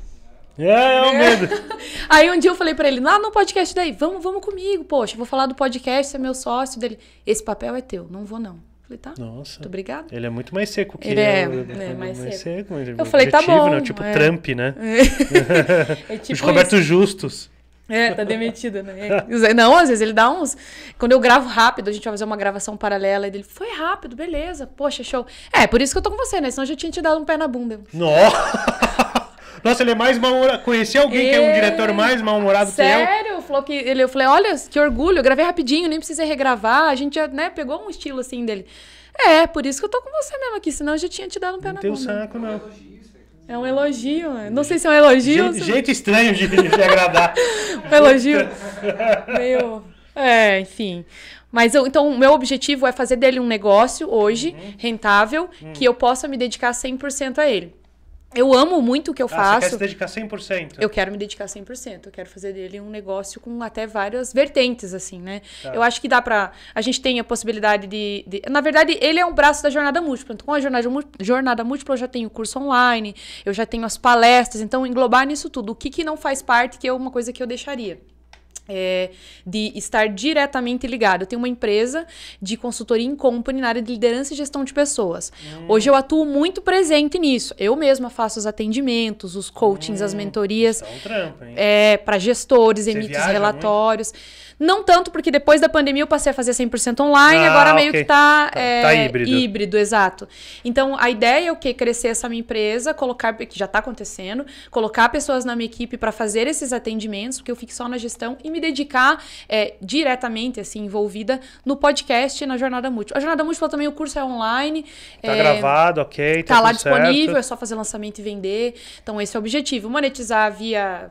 É, é o né? medo. <laughs> Aí um dia eu falei para ele, lá no podcast daí, vamos, vamos comigo, poxa, vou falar do podcast, você é meu sócio dele. Esse papel é teu, não vou não. falei, tá. Nossa. Muito obrigado. Ele é muito mais seco que ele. É, eu, é, é mais, mais seco. seco eu falei, tá né, bom. Né? Tipo é. Trump, né? <laughs> É. é <laughs> tipo Os Roberto justos. É, tá demitido, né? É. Não, às vezes ele dá uns. Quando eu gravo rápido, a gente vai fazer uma gravação paralela e ele, foi rápido, beleza, poxa, show. É, por isso que eu tô com você, né? Senão eu já tinha te dado um pé na bunda. Nossa! Nossa, ele é mais mal-humorado. Conheci alguém que é um é, diretor mais mal-humorado que eu. Sério? Falou que ele, eu falei, olha, que orgulho, eu gravei rapidinho, nem precisei regravar. A gente já, né, pegou um estilo assim dele. É, por isso que eu tô com você mesmo aqui, senão eu já tinha te dado um pé não na bunda. Não tem um saco, não. É um elogio, mano. Não sei se é um elogio. Je, se... Jeito estranho de, te agradar. <laughs> um elogio. Meio. É, enfim. Mas eu, então, o meu objetivo é fazer dele um negócio hoje, uhum. rentável, uhum. que eu possa me dedicar 100% a ele. Eu amo muito o que eu ah, faço. Você quer se dedicar 100%? Eu quero me dedicar 100%. Eu quero fazer dele um negócio com até várias vertentes, assim, né? Tá. Eu acho que dá pra. A gente tem a possibilidade de, de, Na verdade, ele é um braço da jornada múltipla. Então, com a jornada, jornada múltipla, eu já tenho curso online, eu já tenho as palestras. Então, englobar nisso tudo. O que, que não faz parte, que é uma coisa que eu deixaria. É, de estar diretamente ligado. Eu tenho uma empresa de consultoria em company na área de liderança e gestão de pessoas. Hum. Hoje eu atuo muito presente nisso. Eu mesma faço os atendimentos, os coachings, as hum, mentorias. é um trampo, hein? É, para gestores, emito os relatórios. Muito? Não tanto, porque depois da pandemia eu passei a fazer 100% online, ah, agora okay. meio que tá, tá, tá é, tá, híbrido. híbrido, exato. Então, a ideia é o que Crescer essa minha empresa, colocar, que já tá acontecendo, colocar pessoas na minha equipe para fazer esses atendimentos, porque eu fico só na gestão, e me dedicar é, diretamente, assim, envolvida no podcast na Jornada Múltipla. A Jornada Múltipla também, o curso é online. Tá é, gravado, ok. está tá lá disponível, certo. é só fazer lançamento e vender. Então, esse é o objetivo, monetizar via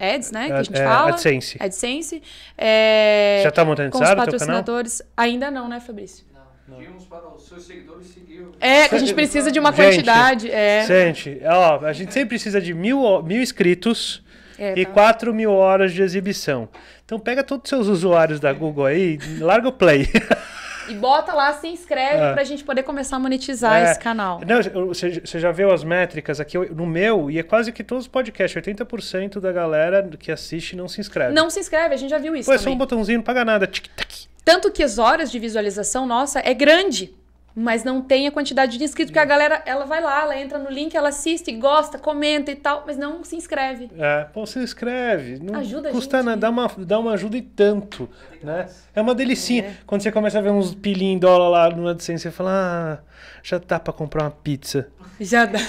ads, né? Que a é, gente é, fala. AdSense. AdSense. É, Já está monetizado com os patrocinadores? Ainda não, né, Fabrício? Não. Vimos para os seus seguidores seguir. É, que a gente precisa de uma quantidade. Gente, é. gente ó, a gente sempre precisa de mil, mil inscritos é, e tá. mil horas de exibição. Então pega todos os seus usuários da Google aí, larga o play. <laughs> E bota lá, se inscreve é. pra gente poder começar a monetizar é. esse canal. Não, você, você já viu as métricas aqui no meu, e é quase que todos os podcasts, 80% da galera que assiste não se inscreve. Não se inscreve, a gente já viu isso. Pô, é só um botãozinho, não paga nada. Tic, tac. Tanto que as horas de visualização nossa é grande mas não tem a quantidade de inscritos, porque a galera, ela vai lá, ela entra no link, ela assiste, gosta, comenta e tal, mas não se inscreve. É, pô, se inscreve. Não ajuda custa nada, né? dá uma, dá uma ajuda e tanto, né? É uma delicinha. É. Quando você começa a ver uns pilinhos em dólar lá no AdSense, você fala, ah, já dá pra comprar uma pizza. Já dá.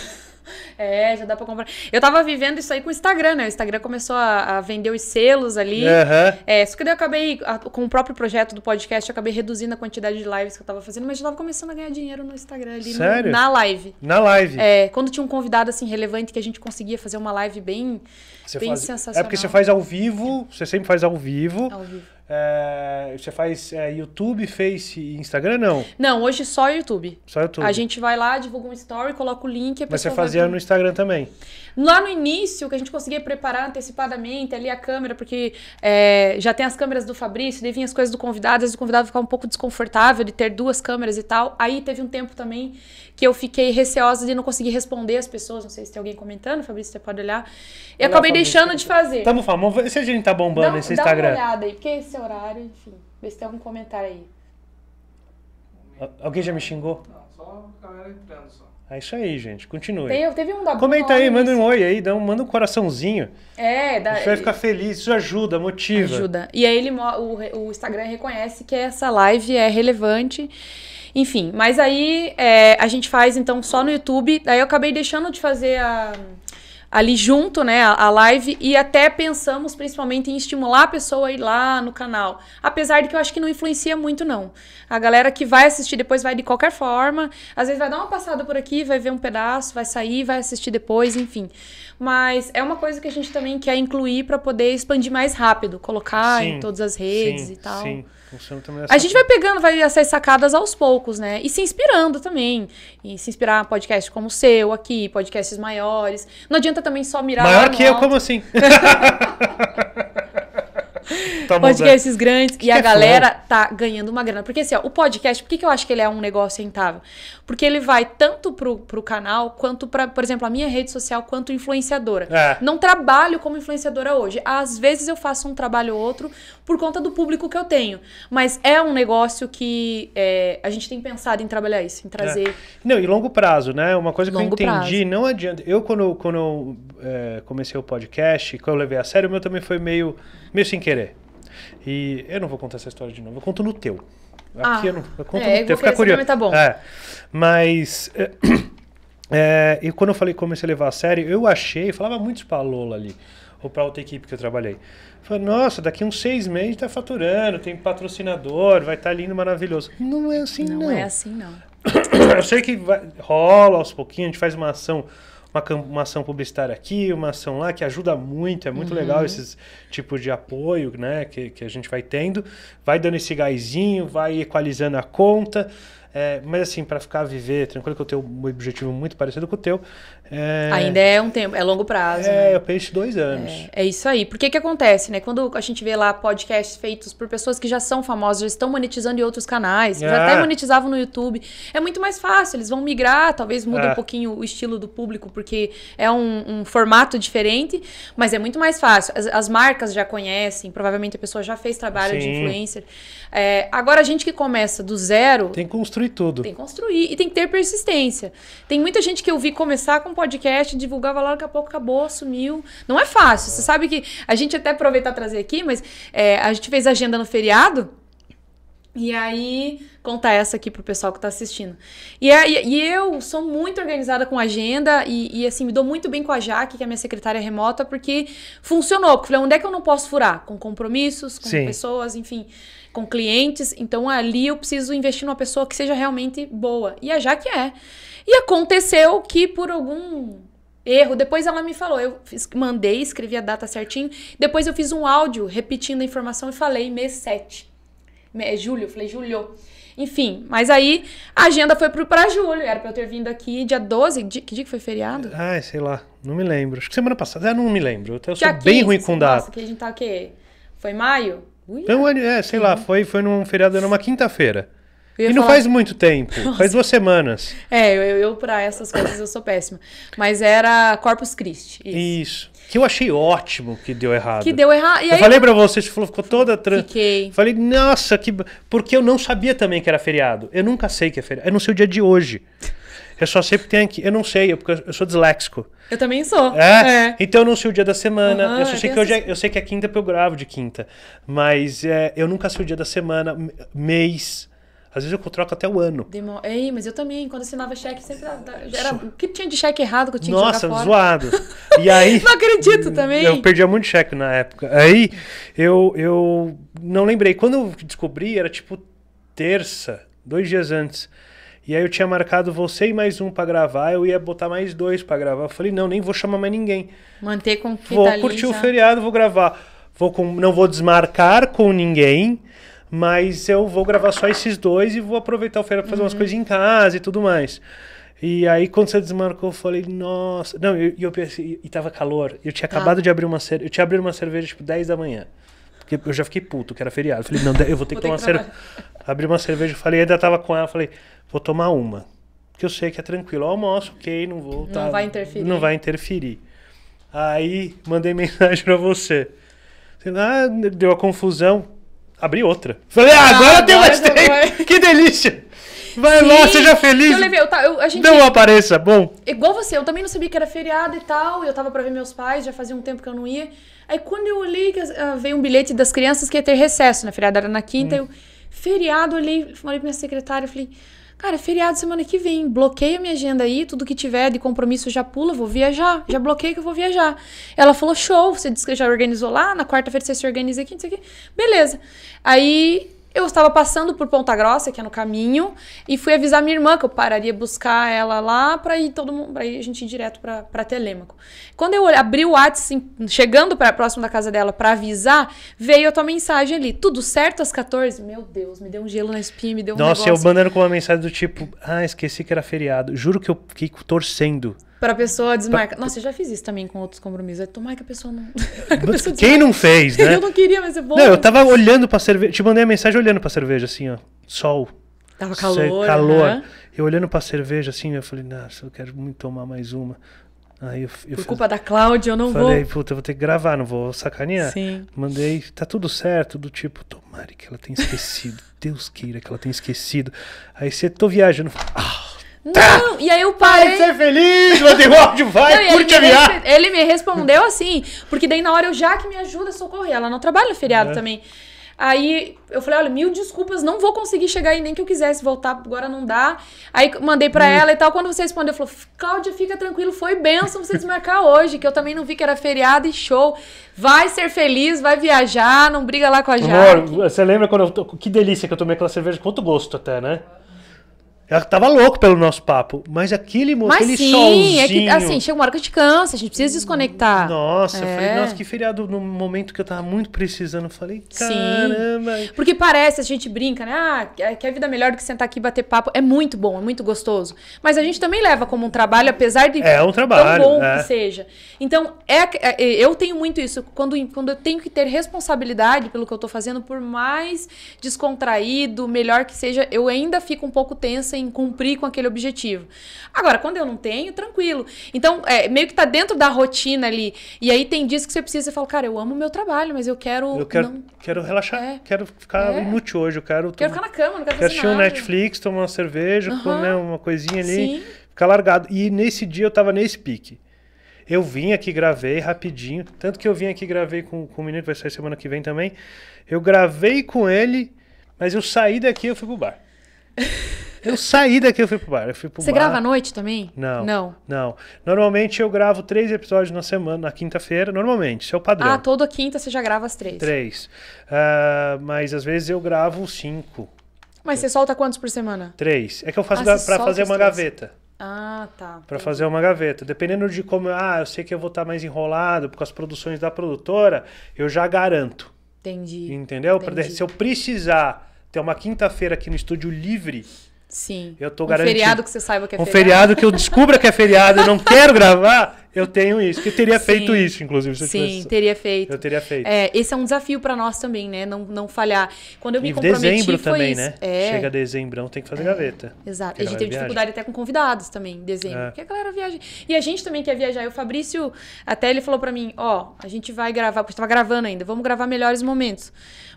<laughs> É, já dá pra comprar. Eu tava vivendo isso aí com o Instagram, né? O Instagram começou a, a vender os selos ali. Uhum. É, só que daí eu acabei, a, com o próprio projeto do podcast, eu acabei reduzindo a quantidade de lives que eu tava fazendo, mas eu tava começando a ganhar dinheiro no Instagram ali. Sério? No, na live. Na live. É, quando tinha um convidado assim relevante que a gente conseguia fazer uma live bem, você bem faz... sensacional. É porque você faz ao vivo, você sempre faz ao vivo. Ao vivo. É, você faz é, YouTube, Face e Instagram, não? Não, hoje só YouTube. Só YouTube. A gente vai lá, divulga um story, coloca o link. Mas você fazia vai... no Instagram também? Lá no início, que a gente conseguia preparar antecipadamente ali a câmera, porque é, já tem as câmeras do Fabrício, daí vinha as coisas do convidado, às vezes o convidado ficava um pouco desconfortável de ter duas câmeras e tal. Aí teve um tempo também que eu fiquei receosa de não conseguir responder as pessoas, não sei se tem alguém comentando, Fabrício, você pode olhar. Eu Olá, acabei Fabrício. deixando de fazer. Tamo famoso, se a gente tá bombando dá, esse dá Instagram. Dá uma olhada aí, porque esse horário, enfim, ver se tem algum comentário aí. Alguém já me xingou? Não, só a galera entrando só. É isso aí, gente. Continue. Tem, teve um da Comenta aí, manda um oi aí, dá um, manda um coraçãozinho. É, dá, a gente vai ficar feliz, isso ajuda, motiva. Ajuda. E aí ele, o, o Instagram reconhece que essa live é relevante. Enfim, mas aí é, a gente faz então só no YouTube. Daí eu acabei deixando de fazer a ali junto, né, a, live, e até pensamos principalmente em estimular a pessoa a ir lá no canal. Apesar de que eu acho que não influencia muito, não. A galera que vai assistir depois vai de qualquer forma, às vezes vai dar uma passada por aqui, vai ver um pedaço, vai sair, vai assistir depois, enfim. Mas é uma coisa que a gente também quer incluir para poder expandir mais rápido, colocar sim, em todas as redes sim, e tal. Sim. Funciona também assim. A gente vai pegando, vai essas sacadas aos poucos, né? E se inspirando também. E se inspirar em podcasts como o seu aqui, podcasts maiores. Não adianta também só mirar. Maior que alto. eu, como assim? <laughs> <laughs> tá podcasts grandes. Que e que a é galera fã? tá ganhando uma grana. Porque assim, ó, o podcast, por que, que eu acho que ele é um negócio rentável? Porque ele vai tanto pro, pro canal, quanto para, por exemplo, a minha rede social, quanto influenciadora. É. Não trabalho como influenciadora hoje. Às vezes eu faço um trabalho ou outro por conta do público que eu tenho. Mas é um negócio que é, a gente tem pensado em trabalhar isso, em trazer. É. Não, e longo prazo, né? Uma coisa que longo eu entendi, prazo. não adianta. Eu, quando, quando é, comecei o podcast, que eu levei a sério, o meu também foi meio, meio sem querer. E eu não vou contar essa história de novo, eu conto no teu. Aqui ah, eu não eu conto é, no teu, fica curioso. Tá bom. É, mas... É, <coughs> e quando eu falei comecei a levar a sério, eu achei, eu falava muito pra Lola ali, ou pra outra equipe que eu trabalhei. Falei, nossa, daqui uns seis meses tá faturando, tem patrocinador, vai estar tá lindo, maravilhoso. Não é assim, não. Não é assim, não. <coughs> Eu sei que vai, rola aos pouquinhos, a gente faz uma ação uma, uma ação publicitária aqui, uma ação lá, que ajuda muito, é muito uhum. legal esses tipos de apoio né, que, que a gente vai tendo. Vai dando esse gásinho, vai equalizando a conta. É, mas assim, para ficar viver tranquilo, que eu tenho um objetivo muito parecido com o teu, é... Ainda é um tempo, é longo prazo. É, né? eu penso dois anos. É, é isso aí. Porque que acontece, né? Quando a gente vê lá podcasts feitos por pessoas que já são famosas, já estão monetizando em outros canais, é. já até monetizavam no YouTube, é muito mais fácil. Eles vão migrar, talvez muda é. um pouquinho o estilo do público, porque é um, um formato diferente, mas é muito mais fácil. As, as, marcas já conhecem, provavelmente a pessoa já fez trabalho Sim. de influencer. É, agora, a gente que começa do zero. Tem que construir tudo. Tem que construir e tem que ter persistência. Tem muita gente que eu vi começar com podcast, divulgava lá, daqui a pouco acabou, sumiu. Não é fácil. Você sabe que a gente até aproveitar trazer aqui, mas é, a gente fez agenda no feriado. E aí, contar essa aqui pro pessoal que tá assistindo. É, e, e, eu sou muito organizada com agenda e, e, assim, me dou muito bem com a Jaque, que é minha secretária remota, porque funcionou. Porque falei, onde é que eu não posso furar? Com compromissos, com Sim. pessoas, enfim, com clientes. Então ali eu preciso investir numa pessoa que seja realmente boa. E a Jaque é. E aconteceu que por algum erro, depois ela me falou, eu fiz, mandei, escrevi a data certinho, depois eu fiz um áudio repetindo a informação e falei mês 7. É julho, eu falei julho. Enfim, mas aí a agenda foi para julho. Era para eu ter vindo aqui dia 12. Dia, que dia que foi feriado? Ah, sei lá. Não me lembro. Acho que semana passada. não me lembro. Eu sou 15, bem ruim com data. Nossa, que a gente tá o quê? Foi maio? Ui, então, é, sei lá. Foi, foi num feriado, era uma quinta-feira. E não faz muito tempo, <laughs> Nossa. faz duas semanas. É, eu, eu para essas coisas eu sou péssima. Mas era Corpus Christi. Isso. isso. Que eu achei ótimo que deu errado. Que deu errado. Eu aí... falei pra você, você falou, ficou toda trans. Fiquei. Falei, nossa, que. Porque eu não sabia também que era feriado. Eu nunca sei que é feriado. Eu é não sei o dia de hoje. Eu só sei que tem aqui. Eu não sei, eu, porque eu sou disléxico. Eu também sou. É? é. Então eu não sei o dia da semana. Uhum, eu só sei que hoje é, eu sei que é quinta porque eu gravo de quinta. Mas é, eu nunca sei o dia da semana, mês. Às vezes eu troco até o ano. Demo... Ei, mas eu também, quando assinava cheque, sempre era... o que tinha de cheque errado que eu tinha Nossa, que jogar fora. zoado. <laughs> E aí... não acredito também. Eu perdia muito cheque na época. Aí eu, eu não lembrei. Quando eu descobri, era tipo terça, dois dias antes. E aí eu tinha marcado você e mais um para gravar, eu ia botar mais dois para gravar. Eu falei, não, nem vou chamar mais ninguém. Manter com que Vou tá curtir o feriado, vou gravar. Vou com, não vou desmarcar com ninguém. Mas eu vou gravar só esses dois e vou aproveitar o feriado para fazer uhum. umas coisas em casa e tudo mais. E aí, quando você desmarcou, eu falei, nossa. Não, e eu, eu, pensei, e tava calor. Eu tinha tá. acabado ah. de abrir uma cerveja. Eu tinha abrido uma cerveja tipo 10 da manhã. Porque eu já fiquei puto, que era feriado. Eu falei, não, eu vou ter que <laughs> vou tomar cerveja. <laughs> Abri uma cerveja, eu falei, ainda tava com ela, falei, vou tomar uma. Porque eu sei que é tranquilo. Eu almoço, ok, não vou. Tá, não vai interferir. Não vai interferir. Aí mandei <laughs> mensagem pra você. Ah, deu a confusão abri outra. Falei, ah, agora, agora ah, tem mais tempo. Vai. <laughs> Que delícia. Vai Sim, lá, seja feliz. Eu levei, eu, tá, eu, a gente, não apareça, bom. Igual você, eu também não sabia que era feriado e tal. Eu tava pra ver meus pais, já fazia um tempo que eu não ia. Aí quando eu olhei, ah, veio um bilhete das crianças que ia ter recesso, né? Feriado era na quinta. Hum. Eu, feriado, olhei, falei pra minha secretária, falei. Cara, feriado semana que vem, bloqueia minha agenda aí, tudo que tiver de compromisso já pula, vou viajar, já bloqueio que eu vou viajar. Ela falou: show, você disse que já organizou lá, na quarta-feira você se organiza aqui, não sei o quê. Beleza. Aí eu estava passando por Ponta Grossa, que é no caminho, e fui avisar minha irmã que eu pararia buscar ela lá para ir todo mundo, para ir a gente ir direto para Telêmaco. Quando eu abri o WhatsApp, assim, chegando para próximo da casa dela para avisar, veio a tua mensagem ali. Tudo certo às 14? Meu Deus, me deu um gelo na espinha, me deu um Nossa, negócio. eu mandando com uma mensagem do tipo: "Ah, esqueci que era feriado. Juro que eu fiquei torcendo." Pra pessoa desmarcar. Nossa, eu já fiz isso também com outros compromissos. É tomar que a pessoa não. <laughs> a pessoa Quem não fez, né? Eu não queria, mas eu é vou Não, eu tava olhando pra cerveja. Te mandei a mensagem olhando pra cerveja, assim, ó. Sol. Tava calor. calor. Né? Eu olhando pra cerveja, assim, eu falei, nossa, eu quero muito tomar mais uma. Aí eu, eu Por fiz... culpa da Cláudia, eu não falei, vou. Falei, puta, eu vou ter que gravar, não vou sacanear. Sim. Mandei, tá tudo certo, do tipo, tomara que ela tenha esquecido. Deus queira que ela tenha esquecido. Aí você, tô viajando. Ah! Tá. Não, e aí eu parei. vai de ser feliz, mandei o vai, não, curte a viagem. Ele me respondeu assim, porque daí na hora eu já que me ajuda a socorrer. Ela não trabalha no feriado é. também. Aí eu falei, olha, mil desculpas, não vou conseguir chegar aí nem que eu quisesse voltar, agora não dá. Aí mandei para hum. ela e tal. Quando você respondeu, falou, Cláudia, fica tranquilo, foi benção você desmarcar hoje, que eu também não vi que era feriado e show. Vai ser feliz, vai viajar, não briga lá com a Jaque. Amor, você lembra quando eu. Que delícia que eu tomei aquela cerveja, quanto gosto até, né? Ela tava louco pelo nosso papo, mas aquele, mas aquele sim, solzinho... É que, assim, chega uma hora que a gente cansa, a gente precisa desconectar. Nossa, é. falei, nossa, que feriado no momento que eu tava muito precisando. Falei, caramba... Sim, porque parece, a gente brinca, né? Ah, que a vida é melhor do que sentar aqui e bater papo. É muito bom, é muito gostoso. Mas a gente também leva como um trabalho, apesar de é um trabalho, tão bom é. que seja. Então, é, é, é, eu tenho muito isso. Quando, quando eu tenho que ter responsabilidade pelo que eu tô fazendo, por mais descontraído, melhor que seja, eu ainda fico um pouco tensa em cumprir com aquele objetivo. Agora, quando eu não tenho, tranquilo. Então, é, meio que tá dentro da rotina ali. E aí tem dias que você precisa e fala, cara, eu amo o meu trabalho, mas eu quero. Eu quero, não... quero relaxar, é. quero ficar é. inútil hoje. Eu quero, tomar... quero ficar na cama, não quero, quero assistir um Netflix, tomar uma cerveja, comer uma coisinha ali, Sim. ficar largado. E nesse dia eu tava nesse pique. Eu vim aqui, gravei rapidinho. Tanto que eu vim aqui, gravei com, com o menino que vai sair semana que vem também. Eu gravei com ele, mas eu saí daqui e fui pro bar. <laughs> Eu saí daqui, eu fui pro bar. Eu fui pro Você bar. grava à noite também? Não. Não. Não. Normalmente eu gravo três episódios na semana, na quinta-feira. Normalmente, isso é o padrão. Ah, toda quinta você já grava as três? Três. Uh, mas às vezes eu gravo cinco. Mas você solta quantos por semana? Três. É que eu faço ah, para fazer uma três. gaveta. Ah, tá. Para fazer uma gaveta. Dependendo de como. Ah, eu sei que eu vou estar tá mais enrolado com as produções da produtora, eu já garanto. Entendi. Entendeu? Entendi. Se eu precisar ter uma quinta-feira aqui no estúdio livre, Sim. Eu tô um garantindo. feriado que você saiba que é um feriado. Um feriado que eu <laughs> descubra que é feriado e não quero gravar, eu tenho isso. Que teria Sim. feito isso, inclusive. Se Sim, tivesse... teria feito. Eu teria feito. É, esse é um desafio para nós também, né? Não, não falhar. Quando eu me e comprometi, dezembro também, isso. né? É. Chega dezembro tem que fazer é. gaveta. Exato. a gente teve dificuldade até com convidados também em dezembro. É. Porque a galera viaja. E a gente também quer viajar. E o Fabrício, até ele falou para mim, ó, oh, a gente vai gravar, porque estava gravando ainda, vamos gravar melhores momentos.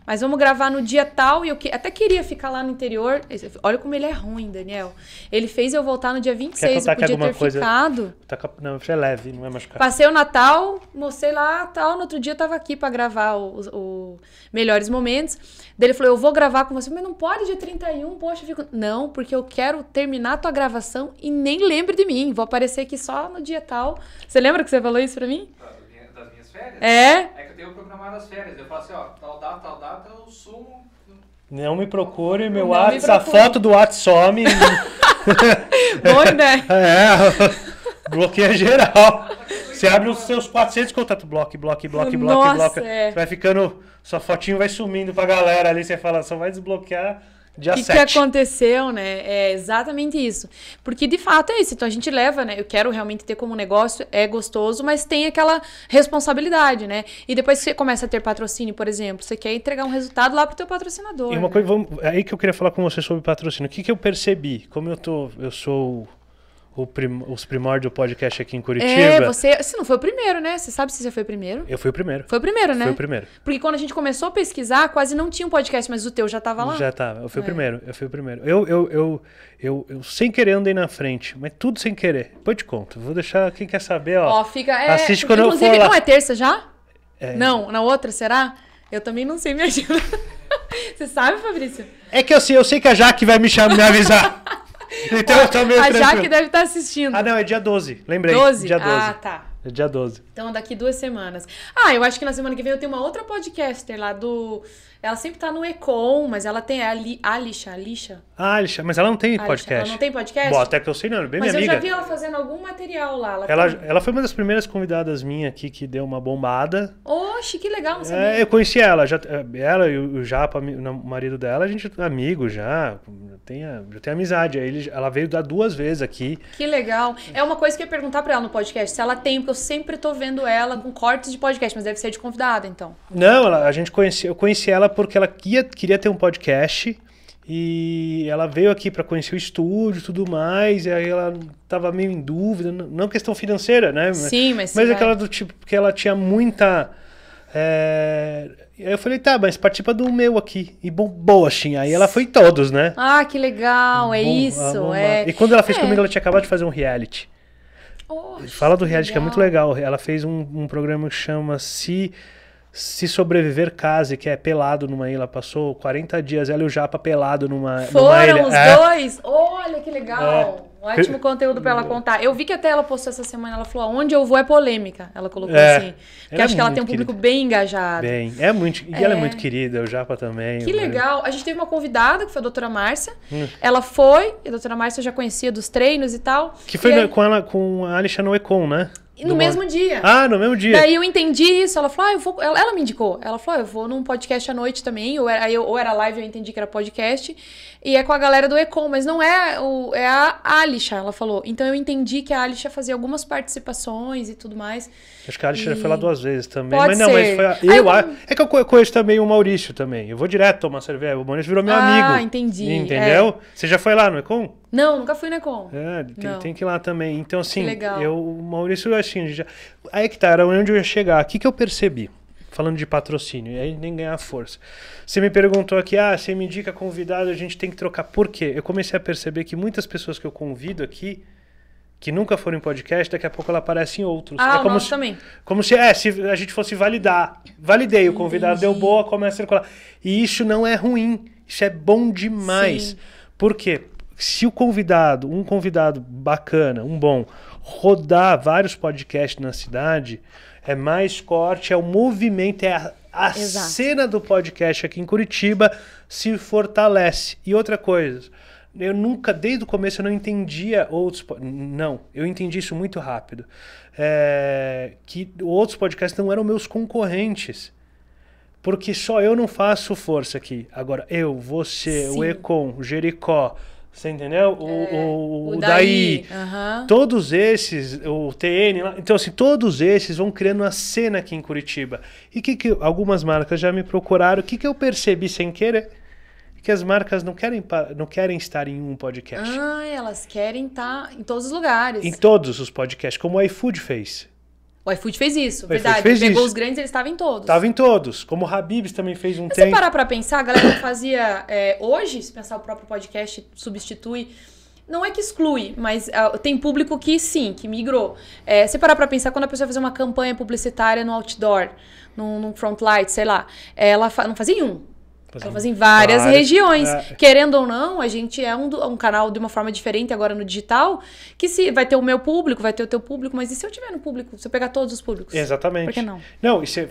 Mas vamos gravar no dia tal e eu que... até queria ficar lá no interior. Olha como ele é ruim, Daniel. Ele fez eu voltar no dia 26, Quer eu podia ter coisa... ficado. Taca... Tá não, isso é leve, não é machucado. Passei o Natal, mostrei lá tal. No outro dia eu tava aqui para gravar os o, Melhores Momentos. Daí ele falou: Eu vou gravar com você, mas não pode dia 31, poxa, fico. Não, porque eu quero terminar a tua gravação e nem lembre de mim. Vou aparecer aqui só no dia tal. Você lembra que você falou isso pra mim? Tá férias. É? É que eu tenho programado as férias. Eu falo assim, ó, tal data, tal data, eu sumo. Não me procure, meu WhatsApp, a foto do WhatsApp some. <laughs> Boa né? <laughs> É, <laughs> bloqueia geral. Você abre os seus 400 contatos, bloco, bloco, bloco, bloco, bloco. É. Você vai ficando, sua fotinho vai sumindo pra galera ali, você fala, só vai desbloquear Dia que, 7. que aconteceu, né? É exatamente isso. Porque de fato é isso. Então a gente leva, né? Eu quero realmente ter como negócio, é gostoso, mas tem aquela responsabilidade, né? E depois que você começa a ter patrocínio, por exemplo, você quer entregar um resultado lá pro teu patrocinador. E uma né? coisa, vamos, é aí que eu queria falar com você sobre patrocínio. O que, que eu percebi? Como eu tô, eu sou prim, os primórdios podcast aqui em Curitiba. É, você, você não foi o primeiro, né? Você sabe se você foi o primeiro? Eu fui o primeiro. Foi o primeiro, né? Foi o primeiro. Porque quando a gente começou a pesquisar, quase não tinha um podcast, mas o teu já tava lá. Já tava. Eu fui é. o primeiro. Eu fui o primeiro. Eu, eu, eu, eu, eu, sem querer andei na frente, mas tudo sem querer. Depois te conto. Vou deixar quem quer saber, ó. Ó, fica. É, assiste quando eu for Inclusive, não é terça já? É. Não, na outra, será? Eu também não sei minha agenda. <laughs> Você sabe, Fabrício? É que eu sei, eu sei que é a Jaque vai me, chamar, me avisar. <laughs> então eu tô meio A Jaque deve estar tá assistindo. Ah, não, é dia 12. Lembrei. 12? Dia 12. Ah, tá. É dia 12. Então, daqui duas semanas. Ah, eu acho que na semana que vem eu tenho uma outra podcaster lá do. Ela sempre tá no Econ, mas ela tem é a, Li... a Lixa, a Lixa. Ah, Alexandre, mas ela não tem podcast. Ela não tem podcast? Bom, até que eu sei, não. É bem mas minha amiga. Mas eu já vi ela fazendo algum material lá. Ela, ela, tem... ela, foi uma das primeiras convidadas minha aqui que deu uma bombada. Oxe, que legal. Não é, eu conheci ela. Já, ela e o Japa, o marido dela, a gente é amigo já. Já tenho, já tem amizade. ele, ela veio dar duas vezes aqui. Que legal. É uma coisa que eu ia perguntar pra ela no podcast, se ela tem, porque eu sempre tô vendo ela com cortes de podcast, mas deve ser de convidada, então. Não, ela, a gente conheci, eu conheci ela porque ela queria ter um podcast. E ela veio aqui para conhecer o estúdio e tudo mais, e aí ela tava meio em dúvida, não questão financeira, né? Sim, mas. Mas aquela é. do tipo porque ela tinha muita. É... Aí eu falei, tá, mas participa do meu aqui. E bombou, assim. Aí ela foi todos, né? Ah, que legal, é Bom, isso. É... E quando ela fez é. comigo, ela tinha acabado de fazer um reality. Fala do reality, que, que é muito legal. Ela fez um, um programa que chama-se. Se sobreviver, case, que é pelado numa ilha. Passou 40 dias ela e o Japa pelado numa, Foram numa ilha. Foram os é. dois? Olha que legal! É. Um ótimo conteúdo pra ela hum. contar. Eu vi que até ela postou essa semana, ela falou: onde eu vou é polêmica. Ela colocou é, assim. Que é acho é que ela tem um público querida. bem engajado. Bem, é muito. E é. ela é muito querida, o Japa também. Que legal. A gente teve uma convidada, que foi a doutora Márcia. Hum. Ela foi, e a doutora Márcia já conhecia dos treinos e tal. Que foi aí... com ela, com a Alexandre Econ, né? No mesmo dia. Ah, no mesmo dia. Daí eu entendi isso. Ela falou, ah, eu vou. Ela, ela me indicou. Ela falou, ah, eu vou num podcast à noite também. Ou era, eu, ou era live, eu entendi que era podcast. E é com a galera do Econ, mas não é o. É a Alisha, ela falou. Então eu entendi que a Alisha fazia algumas participações e tudo mais. Acho que a Alice e... já foi lá duas vezes também. Pode mas não, ser. mas foi. A... Eu, eu... A... É que eu conheço também o Maurício também. Eu vou direto tomar cerveja. O Maurício virou meu ah, amigo. Ah, entendi. Entendeu? É. Você já foi lá no Econ? Não, nunca fui no Econ. É, tem, tem, que ir lá também. Então, assim, eu, o Maurício, assim, já. Aí é que tá, era onde eu ia chegar. O que, que eu percebi? falando de patrocínio, e aí nem ganhar força. Você me perguntou aqui, ah, você me indica convidado, a gente tem que trocar. Por quê? Eu comecei a perceber que muitas pessoas que eu convido aqui que nunca foram em podcast, daqui a pouco ela aparece em outros. Ah, é como se, também. Como se, é, se a gente fosse validar. Validei, o convidado deu boa, começa a circular. E isso não é ruim, isso é bom demais. Sim. Por quê? Se o convidado, um convidado bacana, um bom, rodar vários podcasts na cidade, é mais corte, é o movimento, é a, a cena do podcast aqui em Curitiba se fortalece. E outra coisa, eu nunca, desde o começo, eu não entendia outros. Não, eu entendi isso muito rápido. É, que outros podcasts não eram meus concorrentes. Porque só eu não faço força aqui. Agora, eu, você, Sim. o Econ, o Jericó, você entendeu? O, é, o, o, o Daí. daí. Uhum. Todos esses, o TN. Lá, então, assim, todos esses vão criando uma cena aqui em Curitiba. E que, que algumas marcas já me procuraram. O que, que eu percebi sem querer? que as marcas não querem, não querem estar em um podcast. Ah, elas querem estar tá em todos os lugares. Em todos os podcasts, como o iFood fez. O iFood fez isso, o verdade. Fez pegou isso. os grandes, eles estavam em todos. Estavam em todos. Como o Habibs também fez um tempo. Se parar para pensar, a galera que fazia é, hoje, se pensar o próprio podcast substitui. Não é que exclui, mas uh, tem público que sim, que migrou. É, você parar para pensar, quando a pessoa fazer uma campanha publicitária no outdoor, num, front light, sei lá, ela fa não fazia em um Provas em várias, várias regiões. É. Querendo ou não, a gente é um, um, canal de uma forma diferente agora no digital, que se vai ter o meu público, vai ter o teu público, mas e se eu tiver no público? Se eu pegar todos os públicos? Exatamente. Por que não? Não, isso é,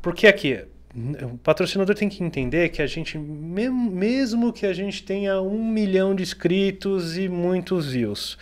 porque aqui, o patrocinador tem que entender que a gente, mesmo que a gente tenha um milhão de inscritos e muitos views,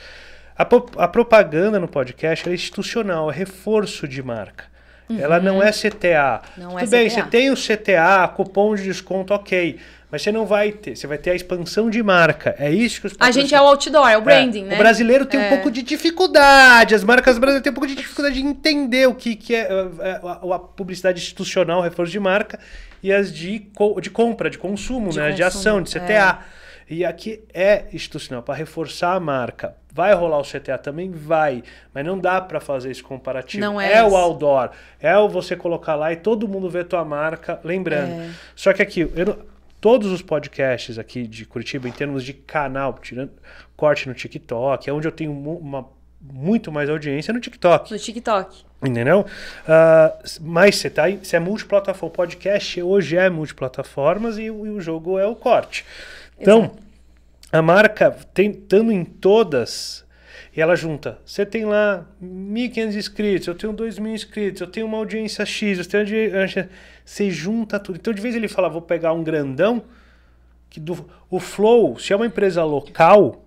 a, a propaganda no podcast é institucional, é reforço de marca. Uhum. Ela não é CTA. Não Tudo é bem, CTA. você tem o CTA, cupom de desconto, ok. Mas você não vai ter, você vai ter a expansão de marca. É isso que os A gente é o outdoor, é o é, branding, é. né? O brasileiro tem é. um pouco de dificuldade, as marcas brasileiras têm um pouco de dificuldade de entender o que, que é, é, é a, publicidade institucional, o reforço de marca, e as de, co, de compra, de consumo, de né? Consumo, de ação, de CTA. É. E aqui é institucional, para reforçar a marca. Vai rolar o CTA também? Vai. Mas não dá para fazer esse comparativo. Não é, é o outdoor. É o você colocar lá e todo mundo vê tua marca, lembrando. É. Só que aqui, eu, todos os podcasts aqui de Curitiba, em termos de canal, tirando corte no TikTok, é onde eu tenho uma, muito mais audiência é no TikTok. No TikTok. Entendeu? Uh, mas você tá. Você é multiplataforma. O podcast hoje é multiplataformas e, e o jogo é o corte. Então, Exato. a marca, tentando em todas, e ela junta. Você tem lá 1.500 inscritos, eu tenho 2.000 inscritos, eu tenho uma audiência X, eu tenho audiência... É, você junta tudo. Então, de vez ele fala, vou pegar um grandão, que do... o Flow, se é uma empresa local,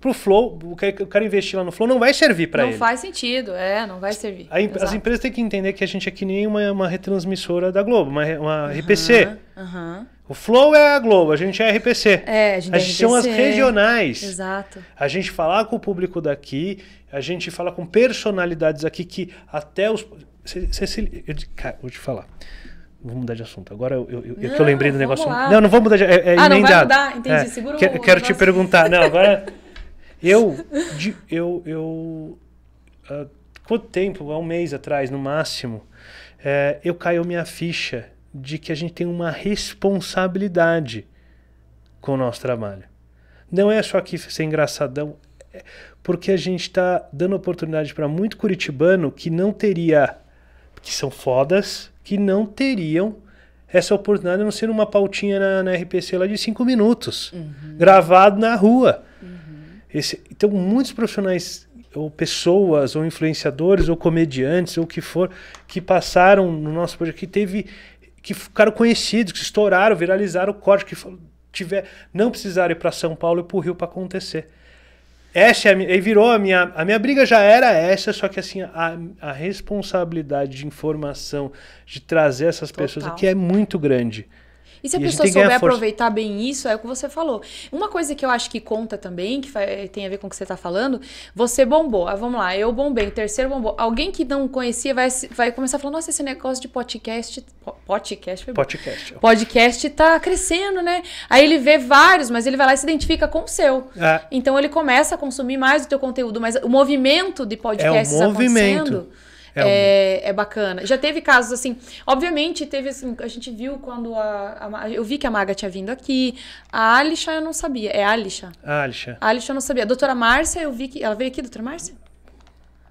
pro Flow, o que eu quero investir lá no Flow não vai servir para ele. Não faz sentido, é, não vai servir. as empresas têm que entender que a gente é que nem uma, uma retransmissora da Globo, uma, uma uhum, RPC. Uhum. O Flow é a Globo, a gente é a RPC. É, a gente, é a gente é RPC, são as regionais. Exato. A gente fala com o público daqui, a gente fala com personalidades aqui que até os. Cê, cê, cê, eu, cara, vou te falar. Vou mudar de assunto. Agora eu, eu, eu, não, é que eu lembrei do negócio. Lá. Não, não vou mudar de. É, é ah, não vai mudar? Entendi. É, Segura o Quero te perguntar. Não, agora. <laughs> eu. De, eu. eu uh, quanto tempo? Há um mês atrás, no máximo. É, eu caiu minha ficha de que a gente tem uma responsabilidade com o nosso trabalho. Não é só que ser engraçadão, é porque a gente está dando oportunidade para muito curitibano que não teria, que são fodas, que não teriam essa oportunidade, a não ser uma pautinha na, na RPC lá de cinco minutos, uhum. gravado na rua. Uhum. Esse, então, muitos profissionais, ou pessoas, ou influenciadores, ou comediantes, ou o que for, que passaram no nosso projeto, que teve que ficaram conhecidos, que estouraram, viralizaram o código, que tiver, não precisaram ir para São Paulo e para o Rio para acontecer. Essa é a, e virou a minha, a minha briga já era essa, só que assim a, a responsabilidade de informação de trazer essas Total. pessoas aqui é muito grande. E se a e pessoa a souber aproveitar bem isso, é o que você falou. Uma coisa que eu acho que conta também, que tem a ver com o que você está falando, você bombou. Ah, vamos lá, eu bombei, o terceiro bombou. Alguém que não conhecia vai, vai começar a falar: nossa, esse negócio de podcast. Podcast Podcast. Podcast tá crescendo, né? Aí ele vê vários, mas ele vai lá e se identifica com o seu. É. Então ele começa a consumir mais o teu conteúdo, mas o movimento de é podcast é tá um movimento. acontecendo. É, é, é, bacana. Já teve casos assim, obviamente teve assim, a gente viu quando a, a eu vi que a Maga tinha vindo aqui, a Alisha eu não sabia, é Alisha. Alisha. A Alisha eu não sabia. A doutora Márcia eu vi que ela veio aqui, doutora Márcia?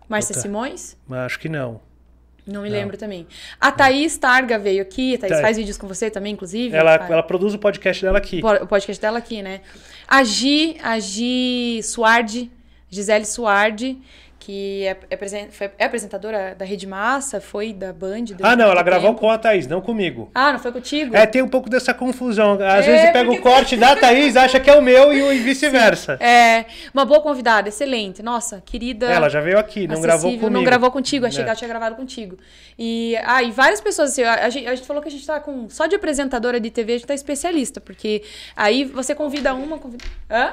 Márcia Simões? Acho que não. Não me não. lembro também. A Thaís Targa veio aqui. A Thaís, faz vídeos com você também, inclusive. Ela, ela produz o podcast dela aqui. O podcast dela aqui, né? A Gi, a Gi Suardi, Gisele Suardi que é, é, foi, é apresentadora da Rede Massa, foi da Band. Ah, não, ela tempo. gravou com a Thaís, não comigo. Ah, não foi contigo? É, tem um pouco dessa confusão. Às é, vezes pega o corte da Thaís, acha que é o meu e vice-versa. É, uma boa convidada, excelente. Nossa, querida. Ela já veio aqui, não gravou comigo. Não gravou contigo, achei é. que ela tinha gravado contigo. E, ah, e várias pessoas, assim, a, a, gente, a gente falou que a gente tá com. Só de apresentadora de TV, a gente tá especialista, porque aí você convida uma. Convida... Hã?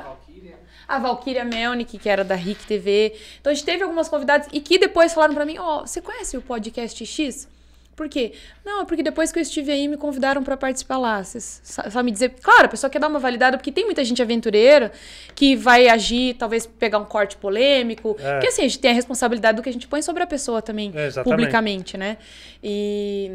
a Valkyria Melnick, que era da RIC TV. Então a gente teve algumas convidadas e que depois falaram para mim: Ó, oh, você conhece o podcast X? Por quê? Não, é porque depois que eu estive aí, me convidaram para participar lá. Vocês só me dizer. Claro, a pessoa quer dar uma validada, porque tem muita gente aventureira que vai agir, talvez pegar um corte polêmico. É. Porque assim, a gente tem a responsabilidade do que a gente põe sobre a pessoa também, é, publicamente, né? E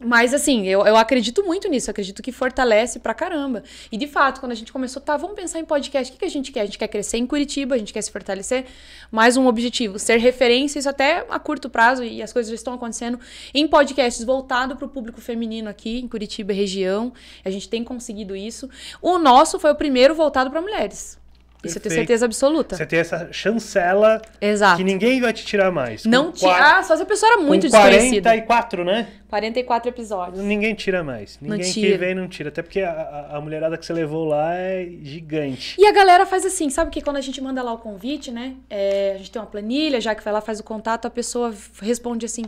mas assim, eu, eu acredito muito nisso, eu acredito que fortalece pra caramba. E de fato, quando a gente começou, tá, vamos pensar em podcast, o que, que a gente quer? A gente quer crescer em Curitiba, a gente quer se fortalecer. Mais um objetivo, ser referência, isso até a curto prazo, e as coisas já estão acontecendo, em podcasts voltado pro público feminino aqui, em Curitiba e região. A gente tem conseguido isso. O nosso foi o primeiro voltado para mulheres. Isso eu tenho certeza absoluta. Você tem essa chancela Exato. que ninguém vai te tirar mais. Não te... Ah, só se a pessoa era muito com desconhecida. 44, né? 44 episódios. Ninguém tira mais. Não Ninguém que vem não tira. Até porque a, a mulherada que você levou lá é gigante. E a galera faz assim, sabe que quando a gente manda lá o convite, né? É, a gente tem uma planilha, já que vai lá, faz o contato, a pessoa responde assim.